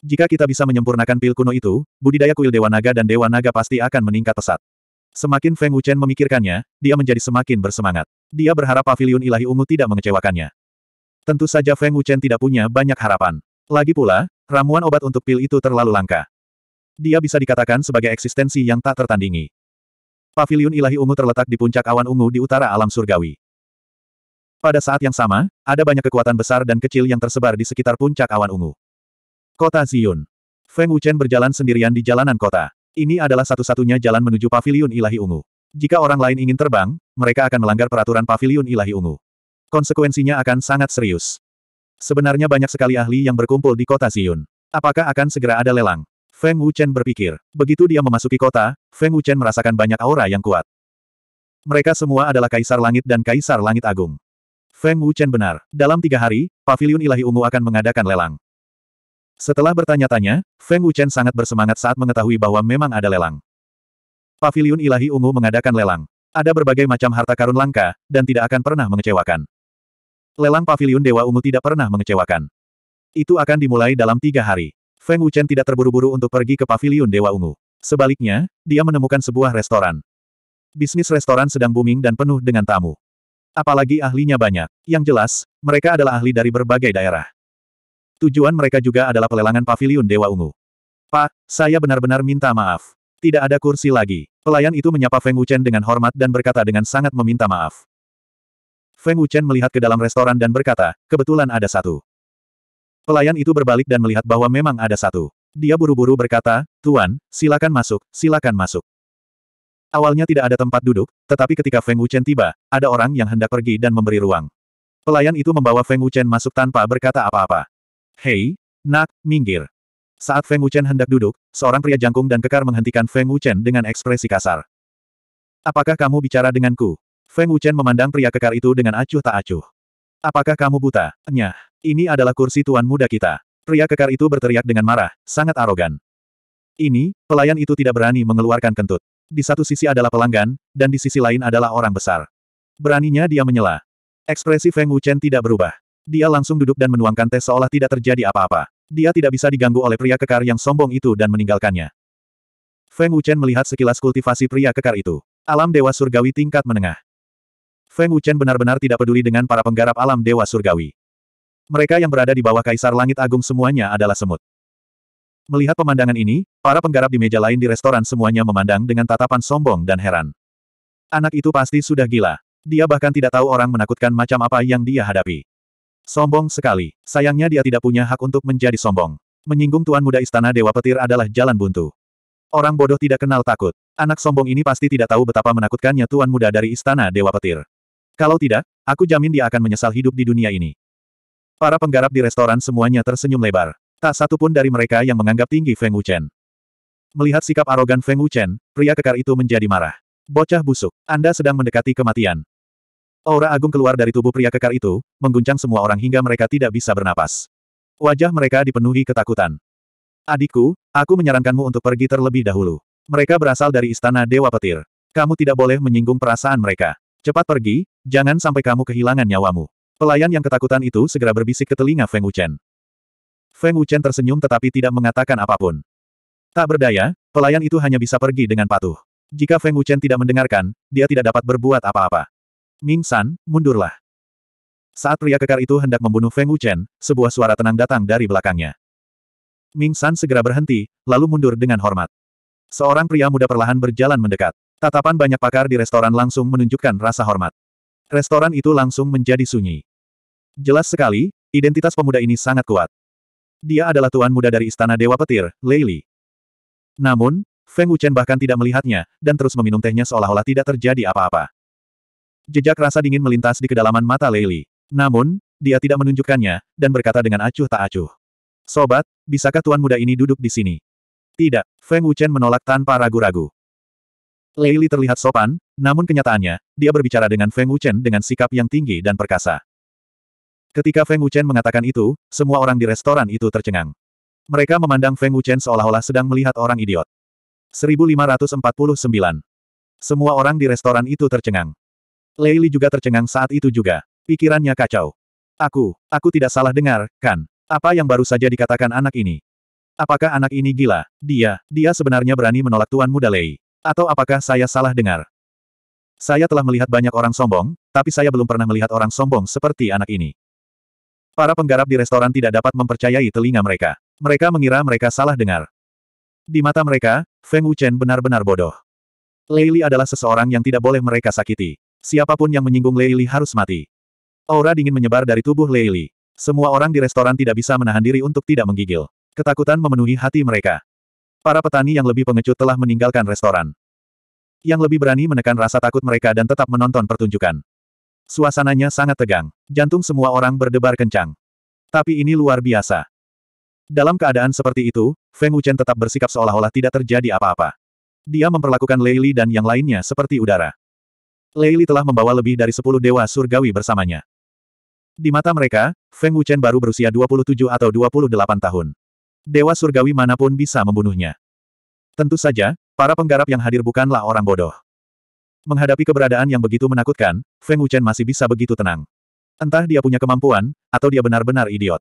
Speaker 1: Jika kita bisa menyempurnakan pil kuno itu, budidaya kuil Dewa Naga dan Dewa Naga pasti akan meningkat pesat. Semakin Feng Wuchen memikirkannya, dia menjadi semakin bersemangat. Dia berharap pavilion ilahi ungu tidak mengecewakannya. Tentu saja Feng Wuchen tidak punya banyak harapan. Lagi pula, ramuan obat untuk pil itu terlalu langka. Dia bisa dikatakan sebagai eksistensi yang tak tertandingi. Pavilion ilahi ungu terletak di puncak awan ungu di utara alam surgawi. Pada saat yang sama, ada banyak kekuatan besar dan kecil yang tersebar di sekitar puncak awan ungu. Kota Ziyun. Feng Wuchen berjalan sendirian di jalanan kota. Ini adalah satu-satunya jalan menuju paviliun ilahi ungu. Jika orang lain ingin terbang, mereka akan melanggar peraturan paviliun ilahi ungu. Konsekuensinya akan sangat serius. Sebenarnya banyak sekali ahli yang berkumpul di kota Ziyun. Apakah akan segera ada lelang? Feng Wuchen berpikir. Begitu dia memasuki kota, Feng Wuchen merasakan banyak aura yang kuat. Mereka semua adalah Kaisar Langit dan Kaisar Langit Agung. Feng Wuchen benar. Dalam tiga hari, Paviliun Ilahi Ungu akan mengadakan lelang. Setelah bertanya-tanya, Feng Wuchen sangat bersemangat saat mengetahui bahwa memang ada lelang. Paviliun Ilahi Ungu mengadakan lelang. Ada berbagai macam harta karun langka, dan tidak akan pernah mengecewakan. Lelang Paviliun Dewa Ungu tidak pernah mengecewakan. Itu akan dimulai dalam tiga hari. Feng Wuchen tidak terburu-buru untuk pergi ke Paviliun Dewa Ungu. Sebaliknya, dia menemukan sebuah restoran. Bisnis restoran sedang booming dan penuh dengan tamu. Apalagi ahlinya banyak. Yang jelas, mereka adalah ahli dari berbagai daerah. Tujuan mereka juga adalah pelelangan pavilion Dewa Ungu. Pak, saya benar-benar minta maaf. Tidak ada kursi lagi. Pelayan itu menyapa Feng Wuchen dengan hormat dan berkata dengan sangat meminta maaf. Feng Wuchen melihat ke dalam restoran dan berkata, kebetulan ada satu. Pelayan itu berbalik dan melihat bahwa memang ada satu. Dia buru-buru berkata, Tuan, silakan masuk, silakan masuk. Awalnya tidak ada tempat duduk, tetapi ketika Feng Wuchen tiba, ada orang yang hendak pergi dan memberi ruang. Pelayan itu membawa Feng Wuchen masuk tanpa berkata apa-apa. Hei, nak, minggir. Saat Feng Wuchen hendak duduk, seorang pria jangkung dan kekar menghentikan Feng Wuchen dengan ekspresi kasar. Apakah kamu bicara denganku? Feng Wuchen memandang pria kekar itu dengan acuh tak acuh. Apakah kamu buta? Nyah, ini adalah kursi tuan muda kita. Pria kekar itu berteriak dengan marah, sangat arogan. Ini, pelayan itu tidak berani mengeluarkan kentut. Di satu sisi adalah pelanggan, dan di sisi lain adalah orang besar. Beraninya dia menyela. Ekspresi Feng Wuchen tidak berubah. Dia langsung duduk dan menuangkan teh seolah tidak terjadi apa-apa. Dia tidak bisa diganggu oleh pria kekar yang sombong itu dan meninggalkannya. Feng Wuchen melihat sekilas kultivasi pria kekar itu. Alam Dewa Surgawi tingkat menengah. Feng Wuchen benar-benar tidak peduli dengan para penggarap alam Dewa Surgawi. Mereka yang berada di bawah Kaisar Langit Agung semuanya adalah semut. Melihat pemandangan ini, para penggarap di meja lain di restoran semuanya memandang dengan tatapan sombong dan heran. Anak itu pasti sudah gila. Dia bahkan tidak tahu orang menakutkan macam apa yang dia hadapi. Sombong sekali. Sayangnya dia tidak punya hak untuk menjadi sombong. Menyinggung tuan muda istana Dewa Petir adalah jalan buntu. Orang bodoh tidak kenal takut. Anak sombong ini pasti tidak tahu betapa menakutkannya tuan muda dari istana Dewa Petir. Kalau tidak, aku jamin dia akan menyesal hidup di dunia ini. Para penggarap di restoran semuanya tersenyum lebar. Tak satu pun dari mereka yang menganggap tinggi Feng Wuchen. Melihat sikap arogan Feng Wuchen, pria kekar itu menjadi marah. Bocah busuk, Anda sedang mendekati kematian. Aura agung keluar dari tubuh pria kekar itu, mengguncang semua orang hingga mereka tidak bisa bernapas. Wajah mereka dipenuhi ketakutan. Adikku, aku menyarankanmu untuk pergi terlebih dahulu. Mereka berasal dari istana Dewa Petir. Kamu tidak boleh menyinggung perasaan mereka. Cepat pergi, jangan sampai kamu kehilangan nyawamu. Pelayan yang ketakutan itu segera berbisik ke telinga Feng Wuchen. Feng Wuchen tersenyum tetapi tidak mengatakan apapun. Tak berdaya, pelayan itu hanya bisa pergi dengan patuh. Jika Feng Wuchen tidak mendengarkan, dia tidak dapat berbuat apa-apa. Ming San, mundurlah. Saat pria kekar itu hendak membunuh Feng Wuchen, sebuah suara tenang datang dari belakangnya. Ming San segera berhenti, lalu mundur dengan hormat. Seorang pria muda perlahan berjalan mendekat. Tatapan banyak pakar di restoran langsung menunjukkan rasa hormat. Restoran itu langsung menjadi sunyi. Jelas sekali, identitas pemuda ini sangat kuat. Dia adalah tuan muda dari Istana Dewa Petir, Lei Namun, Feng Wuchen bahkan tidak melihatnya, dan terus meminum tehnya seolah-olah tidak terjadi apa-apa. Jejak rasa dingin melintas di kedalaman mata Leili. Namun, dia tidak menunjukkannya, dan berkata dengan acuh tak acuh. Sobat, bisakah tuan muda ini duduk di sini? Tidak, Feng Wuchen menolak tanpa ragu-ragu. Leili terlihat sopan, namun kenyataannya, dia berbicara dengan Feng Wuchen dengan sikap yang tinggi dan perkasa. Ketika Feng Wuchen mengatakan itu, semua orang di restoran itu tercengang. Mereka memandang Feng Wuchen seolah-olah sedang melihat orang idiot. 1549. Semua orang di restoran itu tercengang. Leili juga tercengang saat itu juga. Pikirannya kacau. Aku, aku tidak salah dengar, kan? Apa yang baru saja dikatakan anak ini? Apakah anak ini gila? Dia, dia sebenarnya berani menolak Tuan Muda Lei. Atau apakah saya salah dengar? Saya telah melihat banyak orang sombong, tapi saya belum pernah melihat orang sombong seperti anak ini. Para penggarap di restoran tidak dapat mempercayai telinga mereka. Mereka mengira mereka salah dengar. Di mata mereka, Feng Wuchen benar-benar bodoh. Leili adalah seseorang yang tidak boleh mereka sakiti. Siapapun yang menyinggung Leili harus mati. Aura dingin menyebar dari tubuh Leili. Semua orang di restoran tidak bisa menahan diri untuk tidak menggigil. Ketakutan memenuhi hati mereka. Para petani yang lebih pengecut telah meninggalkan restoran. Yang lebih berani menekan rasa takut mereka dan tetap menonton pertunjukan. Suasananya sangat tegang. Jantung semua orang berdebar kencang. Tapi ini luar biasa. Dalam keadaan seperti itu, Feng Wuchen tetap bersikap seolah-olah tidak terjadi apa-apa. Dia memperlakukan Leili dan yang lainnya seperti udara. Leili telah membawa lebih dari sepuluh dewa surgawi bersamanya. Di mata mereka, Feng Wuchen baru berusia 27 atau 28 tahun. Dewa surgawi manapun bisa membunuhnya. Tentu saja, para penggarap yang hadir bukanlah orang bodoh. Menghadapi keberadaan yang begitu menakutkan, Feng Wuchen masih bisa begitu tenang. Entah dia punya kemampuan, atau dia benar-benar idiot.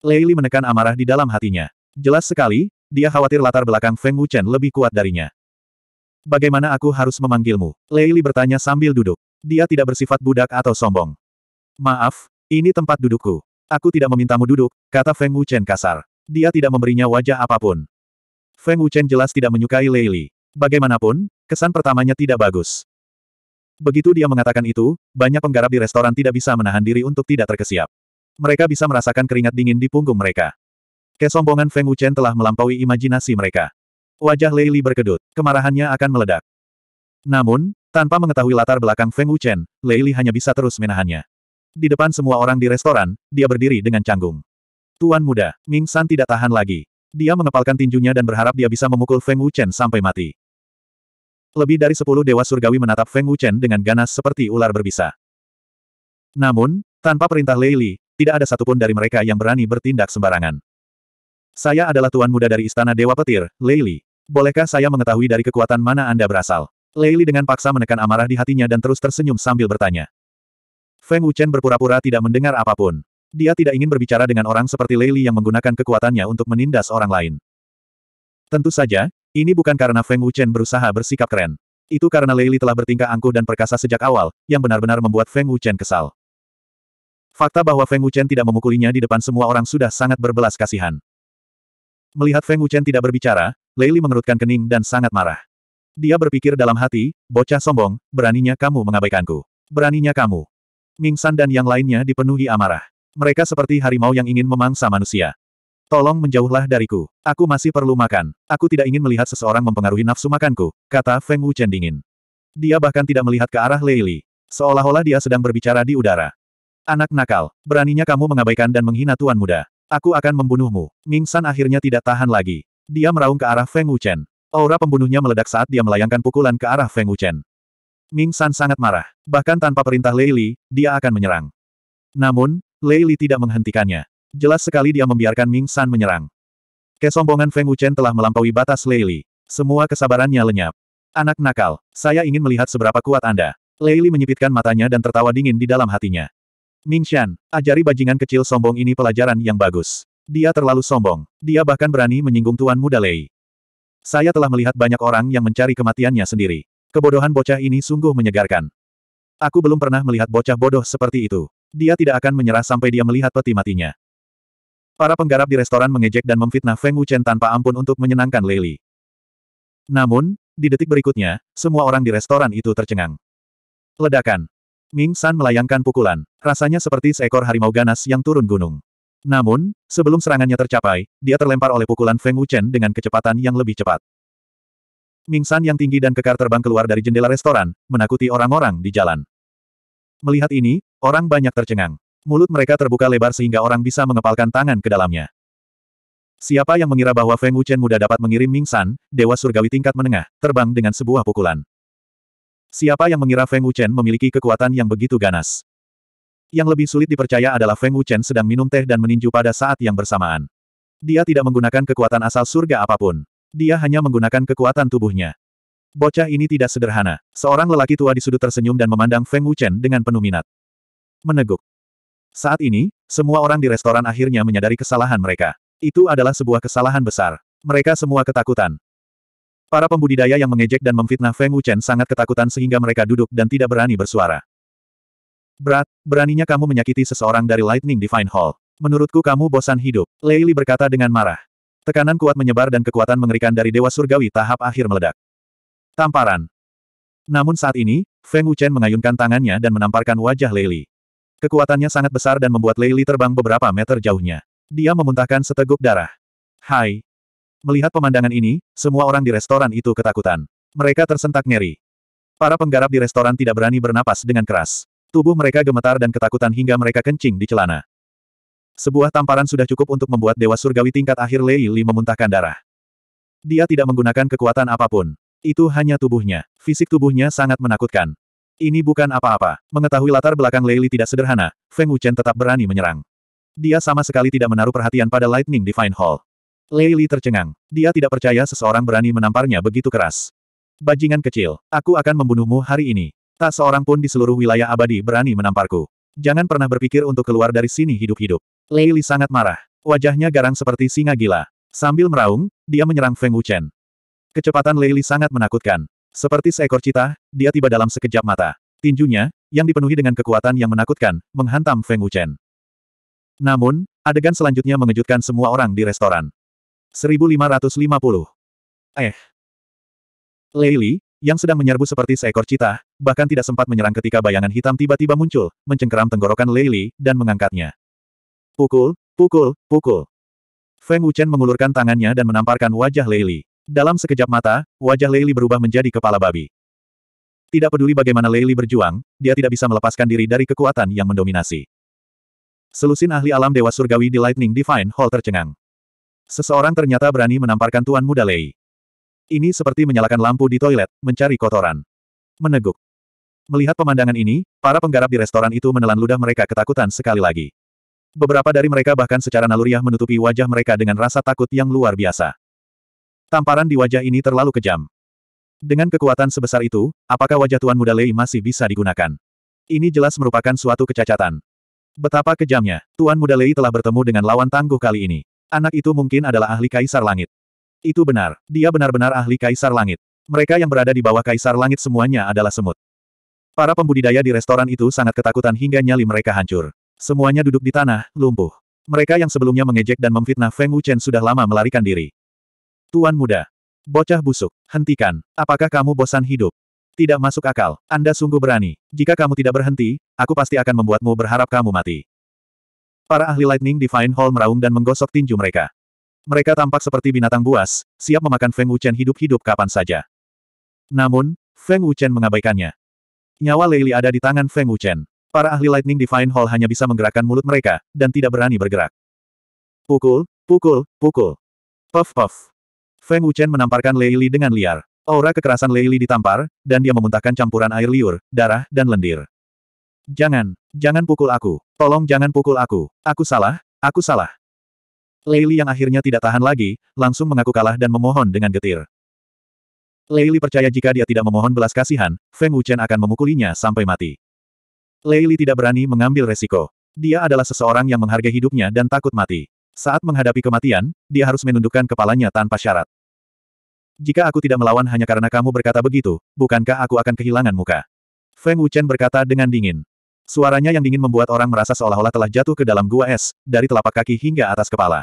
Speaker 1: Leili menekan amarah di dalam hatinya. Jelas sekali, dia khawatir latar belakang Feng Wuchen lebih kuat darinya. Bagaimana aku harus memanggilmu? Leili bertanya sambil duduk. Dia tidak bersifat budak atau sombong. Maaf, ini tempat dudukku. Aku tidak memintamu duduk, kata Feng Wuchen kasar. Dia tidak memberinya wajah apapun. Feng Wuchen jelas tidak menyukai Leili. Bagaimanapun, kesan pertamanya tidak bagus. Begitu dia mengatakan itu, banyak penggarap di restoran tidak bisa menahan diri untuk tidak terkesiap. Mereka bisa merasakan keringat dingin di punggung mereka. Kesombongan Feng Wuchen telah melampaui imajinasi mereka. Wajah Leili berkedut, kemarahannya akan meledak. Namun, tanpa mengetahui latar belakang Feng Wuchen, Leili hanya bisa terus menahannya. Di depan semua orang di restoran, dia berdiri dengan canggung. Tuan muda, Ming San tidak tahan lagi. Dia mengepalkan tinjunya dan berharap dia bisa memukul Feng Wuchen sampai mati. Lebih dari sepuluh dewa surgawi menatap Feng Wuchen dengan ganas seperti ular berbisa. Namun, tanpa perintah Leili, tidak ada satupun dari mereka yang berani bertindak sembarangan. Saya adalah tuan muda dari Istana Dewa Petir, Leili. Bolehkah saya mengetahui dari kekuatan mana Anda berasal? Leili dengan paksa menekan amarah di hatinya dan terus tersenyum sambil bertanya. Feng Wuchen berpura-pura tidak mendengar apapun. Dia tidak ingin berbicara dengan orang seperti Leili yang menggunakan kekuatannya untuk menindas orang lain. Tentu saja, ini bukan karena Feng Wuchen berusaha bersikap keren. Itu karena Leili telah bertingkah angkuh dan perkasa sejak awal, yang benar-benar membuat Feng Wuchen kesal. Fakta bahwa Feng Wuchen tidak memukulinya di depan semua orang sudah sangat berbelas kasihan. Melihat Feng Wuchen tidak berbicara, Leili mengerutkan kening dan sangat marah. Dia berpikir dalam hati, bocah sombong, beraninya kamu mengabaikanku. Beraninya kamu. Ming San dan yang lainnya dipenuhi amarah. Mereka seperti harimau yang ingin memangsa manusia. Tolong menjauhlah dariku. Aku masih perlu makan. Aku tidak ingin melihat seseorang mempengaruhi nafsu makanku, kata Feng Wu Wuchen dingin. Dia bahkan tidak melihat ke arah Leili. Seolah-olah dia sedang berbicara di udara. Anak nakal, beraninya kamu mengabaikan dan menghina tuan muda. Aku akan membunuhmu. Ming San akhirnya tidak tahan lagi. Dia meraung ke arah Feng Wuchen. Aura pembunuhnya meledak saat dia melayangkan pukulan ke arah Feng Wuchen. Ming San sangat marah. Bahkan tanpa perintah Lei Li, dia akan menyerang. Namun, Lei Li tidak menghentikannya. Jelas sekali dia membiarkan Ming San menyerang. Kesombongan Feng Wuchen telah melampaui batas Lei Li. Semua kesabarannya lenyap. Anak nakal, saya ingin melihat seberapa kuat Anda. Lei Li menyipitkan matanya dan tertawa dingin di dalam hatinya. Ming Shan, ajari bajingan kecil sombong ini pelajaran yang bagus. Dia terlalu sombong. Dia bahkan berani menyinggung Tuan Muda Lei. Saya telah melihat banyak orang yang mencari kematiannya sendiri. Kebodohan bocah ini sungguh menyegarkan. Aku belum pernah melihat bocah bodoh seperti itu. Dia tidak akan menyerah sampai dia melihat peti matinya. Para penggarap di restoran mengejek dan memfitnah Feng Wuchen tanpa ampun untuk menyenangkan Lei Namun, di detik berikutnya, semua orang di restoran itu tercengang. Ledakan. Ming San melayangkan pukulan. Rasanya seperti seekor harimau ganas yang turun gunung. Namun, sebelum serangannya tercapai, dia terlempar oleh pukulan Feng Wuchen dengan kecepatan yang lebih cepat. Ming San yang tinggi dan kekar terbang keluar dari jendela restoran, menakuti orang-orang di jalan. Melihat ini, orang banyak tercengang. Mulut mereka terbuka lebar sehingga orang bisa mengepalkan tangan ke dalamnya. Siapa yang mengira bahwa Feng Wuchen muda dapat mengirim Ming San, dewa surgawi tingkat menengah, terbang dengan sebuah pukulan? Siapa yang mengira Feng Wuchen memiliki kekuatan yang begitu ganas? Yang lebih sulit dipercaya adalah Feng Wuchen sedang minum teh dan meninju pada saat yang bersamaan. Dia tidak menggunakan kekuatan asal surga apapun. Dia hanya menggunakan kekuatan tubuhnya. Bocah ini tidak sederhana. Seorang lelaki tua di sudut tersenyum dan memandang Feng Wuchen dengan penuh minat. Meneguk. Saat ini, semua orang di restoran akhirnya menyadari kesalahan mereka. Itu adalah sebuah kesalahan besar. Mereka semua ketakutan. Para pembudidaya yang mengejek dan memfitnah Feng Wuchen sangat ketakutan sehingga mereka duduk dan tidak berani bersuara. Berat, beraninya kamu menyakiti seseorang dari Lightning Divine Hall. Menurutku kamu bosan hidup, Leili berkata dengan marah. Tekanan kuat menyebar dan kekuatan mengerikan dari Dewa Surgawi tahap akhir meledak. Tamparan. Namun saat ini, Feng Wuchen mengayunkan tangannya dan menamparkan wajah Leili. Kekuatannya sangat besar dan membuat Leili terbang beberapa meter jauhnya. Dia memuntahkan seteguk darah. Hai. Melihat pemandangan ini, semua orang di restoran itu ketakutan. Mereka tersentak ngeri. Para penggarap di restoran tidak berani bernapas dengan keras. Tubuh mereka gemetar dan ketakutan hingga mereka kencing di celana. Sebuah tamparan sudah cukup untuk membuat Dewa Surgawi tingkat akhir Lei Li memuntahkan darah. Dia tidak menggunakan kekuatan apapun. Itu hanya tubuhnya. Fisik tubuhnya sangat menakutkan. Ini bukan apa-apa. Mengetahui latar belakang Lei Li tidak sederhana, Feng Wuchen tetap berani menyerang. Dia sama sekali tidak menaruh perhatian pada Lightning Divine Hall. Lei Li tercengang. Dia tidak percaya seseorang berani menamparnya begitu keras. Bajingan kecil, aku akan membunuhmu hari ini. Tak seorang pun di seluruh wilayah abadi berani menamparku. Jangan pernah berpikir untuk keluar dari sini hidup-hidup. Lei Li sangat marah. Wajahnya garang seperti singa gila. Sambil meraung, dia menyerang Feng Wuchen. Kecepatan Lei Li sangat menakutkan. Seperti seekor cita, dia tiba dalam sekejap mata. Tinjunya, yang dipenuhi dengan kekuatan yang menakutkan, menghantam Feng Wuchen. Namun, adegan selanjutnya mengejutkan semua orang di restoran. 1550. Eh. Lei Li, yang sedang menyerbu seperti seekor cita, bahkan tidak sempat menyerang ketika bayangan hitam tiba-tiba muncul, mencengkeram tenggorokan Leili, dan mengangkatnya. Pukul, pukul, pukul. Feng Wuchen mengulurkan tangannya dan menamparkan wajah Leili. Dalam sekejap mata, wajah Leili berubah menjadi kepala babi. Tidak peduli bagaimana Leili berjuang, dia tidak bisa melepaskan diri dari kekuatan yang mendominasi. Selusin ahli alam Dewa Surgawi di Lightning Divine Hall tercengang. Seseorang ternyata berani menamparkan Tuan Muda Lei. Ini seperti menyalakan lampu di toilet, mencari kotoran. Meneguk. Melihat pemandangan ini, para penggarap di restoran itu menelan ludah mereka ketakutan sekali lagi. Beberapa dari mereka bahkan secara naluriah menutupi wajah mereka dengan rasa takut yang luar biasa. Tamparan di wajah ini terlalu kejam. Dengan kekuatan sebesar itu, apakah wajah Tuan Muda Lei masih bisa digunakan? Ini jelas merupakan suatu kecacatan. Betapa kejamnya, Tuan Muda Lei telah bertemu dengan lawan tangguh kali ini. Anak itu mungkin adalah ahli kaisar langit. Itu benar, dia benar-benar ahli kaisar langit. Mereka yang berada di bawah kaisar langit semuanya adalah semut. Para pembudidaya di restoran itu sangat ketakutan hingga nyali mereka hancur. Semuanya duduk di tanah, lumpuh. Mereka yang sebelumnya mengejek dan memfitnah Feng Wuchen sudah lama melarikan diri. Tuan muda. Bocah busuk. Hentikan. Apakah kamu bosan hidup? Tidak masuk akal. Anda sungguh berani. Jika kamu tidak berhenti, aku pasti akan membuatmu berharap kamu mati. Para ahli Lightning Divine Hall meraung dan menggosok tinju mereka. Mereka tampak seperti binatang buas, siap memakan Feng Wuchen hidup-hidup kapan saja. Namun, Feng Wuchen mengabaikannya. Nyawa Leili ada di tangan Feng Wuchen. Para ahli Lightning Divine Hall hanya bisa menggerakkan mulut mereka, dan tidak berani bergerak. Pukul, pukul, pukul. Puff puff. Feng Wuchen menamparkan Leili dengan liar. Aura kekerasan Leili ditampar, dan dia memuntahkan campuran air liur, darah, dan lendir. Jangan, jangan pukul aku. Tolong jangan pukul aku. Aku salah, aku salah. Leili yang akhirnya tidak tahan lagi, langsung mengaku kalah dan memohon dengan getir. Leili percaya jika dia tidak memohon belas kasihan, Feng Wuchen akan memukulinya sampai mati. Leili tidak berani mengambil resiko. Dia adalah seseorang yang menghargai hidupnya dan takut mati. Saat menghadapi kematian, dia harus menundukkan kepalanya tanpa syarat. Jika aku tidak melawan hanya karena kamu berkata begitu, bukankah aku akan kehilangan muka? Feng Wuchen berkata dengan dingin. Suaranya yang dingin membuat orang merasa seolah-olah telah jatuh ke dalam gua es, dari telapak kaki hingga atas kepala.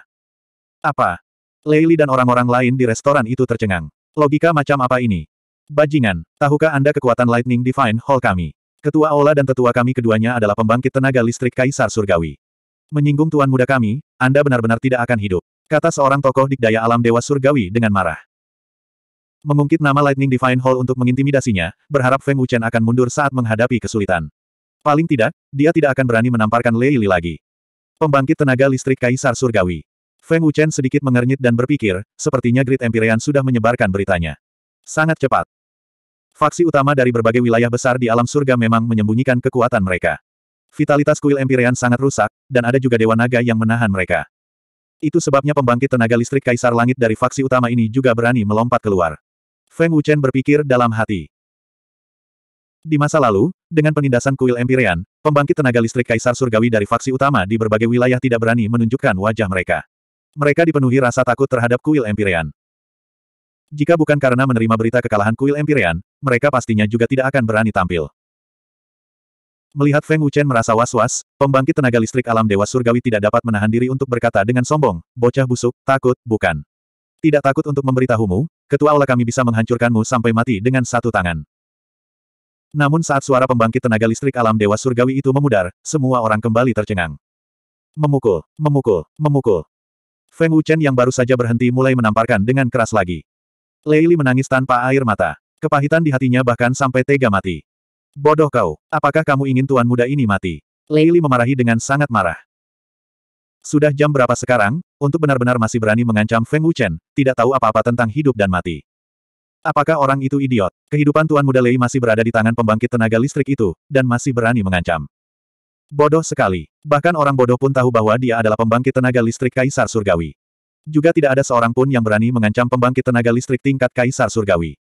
Speaker 1: Apa? Leili dan orang-orang lain di restoran itu tercengang. Logika macam apa ini? Bajingan, tahukah Anda kekuatan Lightning Divine Hall kami? Ketua Aula dan tetua kami keduanya adalah pembangkit tenaga listrik Kaisar Surgawi. Menyinggung Tuan Muda kami, Anda benar-benar tidak akan hidup. Kata seorang tokoh dikdaya alam Dewa Surgawi dengan marah. Mengungkit nama Lightning Divine Hall untuk mengintimidasinya, berharap Feng Wuchen akan mundur saat menghadapi kesulitan. Paling tidak, dia tidak akan berani menamparkan Lei Li lagi. Pembangkit tenaga listrik Kaisar Surgawi. Feng Wuchen sedikit mengernyit dan berpikir, sepertinya Great Empyrean sudah menyebarkan beritanya. Sangat cepat. Faksi utama dari berbagai wilayah besar di alam surga memang menyembunyikan kekuatan mereka. Vitalitas kuil Empyrean sangat rusak, dan ada juga Dewa Naga yang menahan mereka. Itu sebabnya pembangkit tenaga listrik Kaisar Langit dari faksi utama ini juga berani melompat keluar. Feng Wuchen berpikir dalam hati. Di masa lalu, dengan penindasan kuil Empyrean, pembangkit tenaga listrik Kaisar Surgawi dari faksi utama di berbagai wilayah tidak berani menunjukkan wajah mereka. Mereka dipenuhi rasa takut terhadap kuil Empyrean. Jika bukan karena menerima berita kekalahan kuil Empyrean, mereka pastinya juga tidak akan berani tampil. Melihat Feng Wuchen merasa was-was, pembangkit tenaga listrik alam Dewa Surgawi tidak dapat menahan diri untuk berkata dengan sombong, bocah busuk, takut, bukan. Tidak takut untuk memberitahumu, ketua aula kami bisa menghancurkanmu sampai mati dengan satu tangan. Namun saat suara pembangkit tenaga listrik alam Dewa Surgawi itu memudar, semua orang kembali tercengang. Memukul, memukul, memukul. Feng Wuchen yang baru saja berhenti mulai menamparkan dengan keras lagi. Leili menangis tanpa air mata. Kepahitan di hatinya bahkan sampai tega mati. Bodoh kau, apakah kamu ingin tuan muda ini mati? Leili memarahi dengan sangat marah. Sudah jam berapa sekarang, untuk benar-benar masih berani mengancam Feng Wuchen, tidak tahu apa-apa tentang hidup dan mati. Apakah orang itu idiot? Kehidupan Tuan Muda Lei masih berada di tangan pembangkit tenaga listrik itu, dan masih berani mengancam. Bodoh sekali. Bahkan orang bodoh pun tahu bahwa dia adalah pembangkit tenaga listrik Kaisar Surgawi. Juga tidak ada seorang pun yang berani mengancam pembangkit tenaga listrik tingkat Kaisar Surgawi.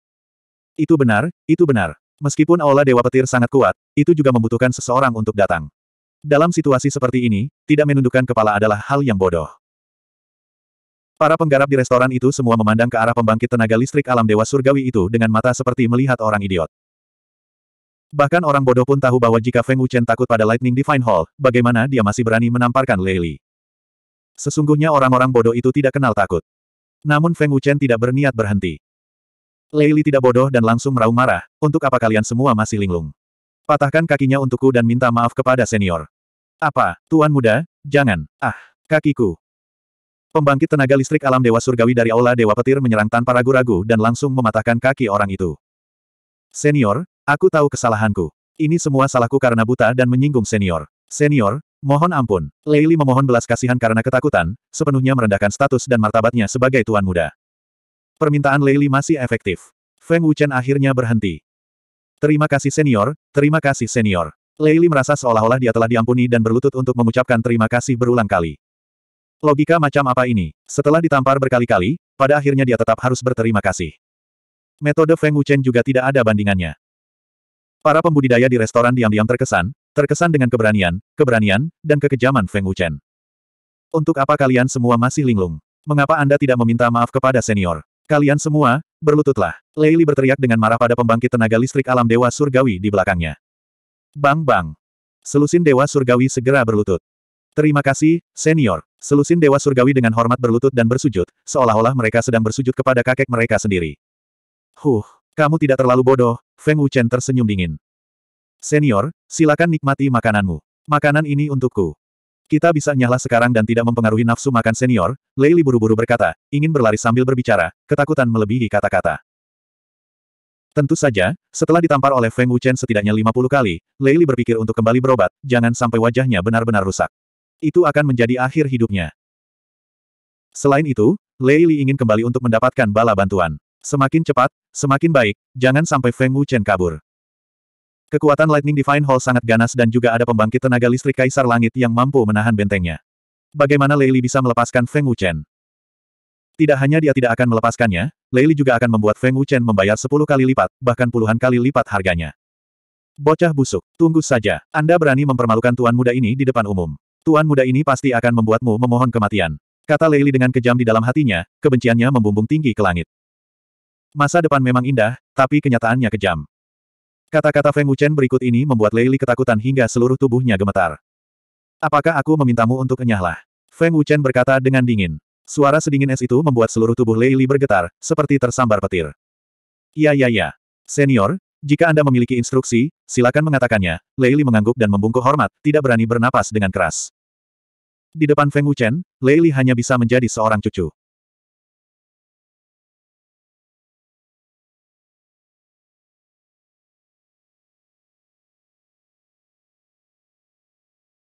Speaker 1: Itu benar, itu benar. Meskipun Aula Dewa Petir sangat kuat, itu juga membutuhkan seseorang untuk datang. Dalam situasi seperti ini, tidak menundukkan kepala adalah hal yang bodoh. Para penggarap di restoran itu semua memandang ke arah pembangkit tenaga listrik alam dewa surgawi itu dengan mata seperti melihat orang idiot. Bahkan orang bodoh pun tahu bahwa jika Feng Wuchen takut pada Lightning Divine Hall, bagaimana dia masih berani menamparkan Lei Sesungguhnya orang-orang bodoh itu tidak kenal takut. Namun Feng Wuchen tidak berniat berhenti. Lei tidak bodoh dan langsung meraung marah, untuk apa kalian semua masih linglung? Patahkan kakinya untukku dan minta maaf kepada senior. Apa, tuan muda? Jangan. Ah, kakiku. Pembangkit tenaga listrik alam Dewa Surgawi dari Aula Dewa Petir menyerang tanpa ragu-ragu dan langsung mematahkan kaki orang itu. Senior, aku tahu kesalahanku. Ini semua salahku karena buta dan menyinggung senior. Senior, mohon ampun. Leili memohon belas kasihan karena ketakutan, sepenuhnya merendahkan status dan martabatnya sebagai tuan muda. Permintaan Leili masih efektif. Feng Wuchen akhirnya berhenti. Terima kasih senior, terima kasih senior. Leili merasa seolah-olah dia telah diampuni dan berlutut untuk mengucapkan terima kasih berulang kali. Logika macam apa ini? Setelah ditampar berkali-kali, pada akhirnya dia tetap harus berterima kasih. Metode Feng Wuchen juga tidak ada bandingannya. Para pembudidaya di restoran diam-diam terkesan, terkesan dengan keberanian, keberanian, dan kekejaman Feng Wuchen. Untuk apa kalian semua masih linglung? Mengapa Anda tidak meminta maaf kepada senior? Kalian semua, berlututlah. Leili berteriak dengan marah pada pembangkit tenaga listrik alam Dewa Surgawi di belakangnya. Bang bang. Selusin Dewa Surgawi segera berlutut. Terima kasih, senior. Selusin Dewa Surgawi dengan hormat berlutut dan bersujud, seolah-olah mereka sedang bersujud kepada kakek mereka sendiri. Huh, kamu tidak terlalu bodoh, Feng Wuchen tersenyum dingin. Senior, silakan nikmati makananmu. Makanan ini untukku. Kita bisa nyala sekarang dan tidak mempengaruhi nafsu makan senior, Leili buru-buru berkata, ingin berlari sambil berbicara, ketakutan melebihi kata-kata. Tentu saja, setelah ditampar oleh Feng Wuchen setidaknya 50 kali, Leili berpikir untuk kembali berobat, jangan sampai wajahnya benar-benar rusak itu akan menjadi akhir hidupnya. Selain itu, Lei Li ingin kembali untuk mendapatkan bala bantuan. Semakin cepat, semakin baik, jangan sampai Feng Wuchen kabur. Kekuatan Lightning Divine Hall sangat ganas dan juga ada pembangkit tenaga listrik Kaisar Langit yang mampu menahan bentengnya. Bagaimana Lei Li bisa melepaskan Feng Wuchen? Tidak hanya dia tidak akan melepaskannya, Lei Li juga akan membuat Feng Wuchen membayar 10 kali lipat, bahkan puluhan kali lipat harganya. Bocah busuk, tunggu saja. Anda berani mempermalukan tuan muda ini di depan umum. Tuan muda ini pasti akan membuatmu memohon kematian. Kata Leili dengan kejam di dalam hatinya, kebenciannya membumbung tinggi ke langit. Masa depan memang indah, tapi kenyataannya kejam. Kata-kata Feng Wuchen berikut ini membuat Leili ketakutan hingga seluruh tubuhnya gemetar. Apakah aku memintamu untuk enyahlah? Feng Wuchen berkata dengan dingin. Suara sedingin es itu membuat seluruh tubuh Leili bergetar, seperti tersambar petir. Iya iya iya. Senior, jika Anda memiliki instruksi, silakan mengatakannya. Leili mengangguk dan membungkuk hormat, tidak berani bernapas dengan keras. Di depan Feng Wuchen, Leili hanya bisa menjadi seorang cucu.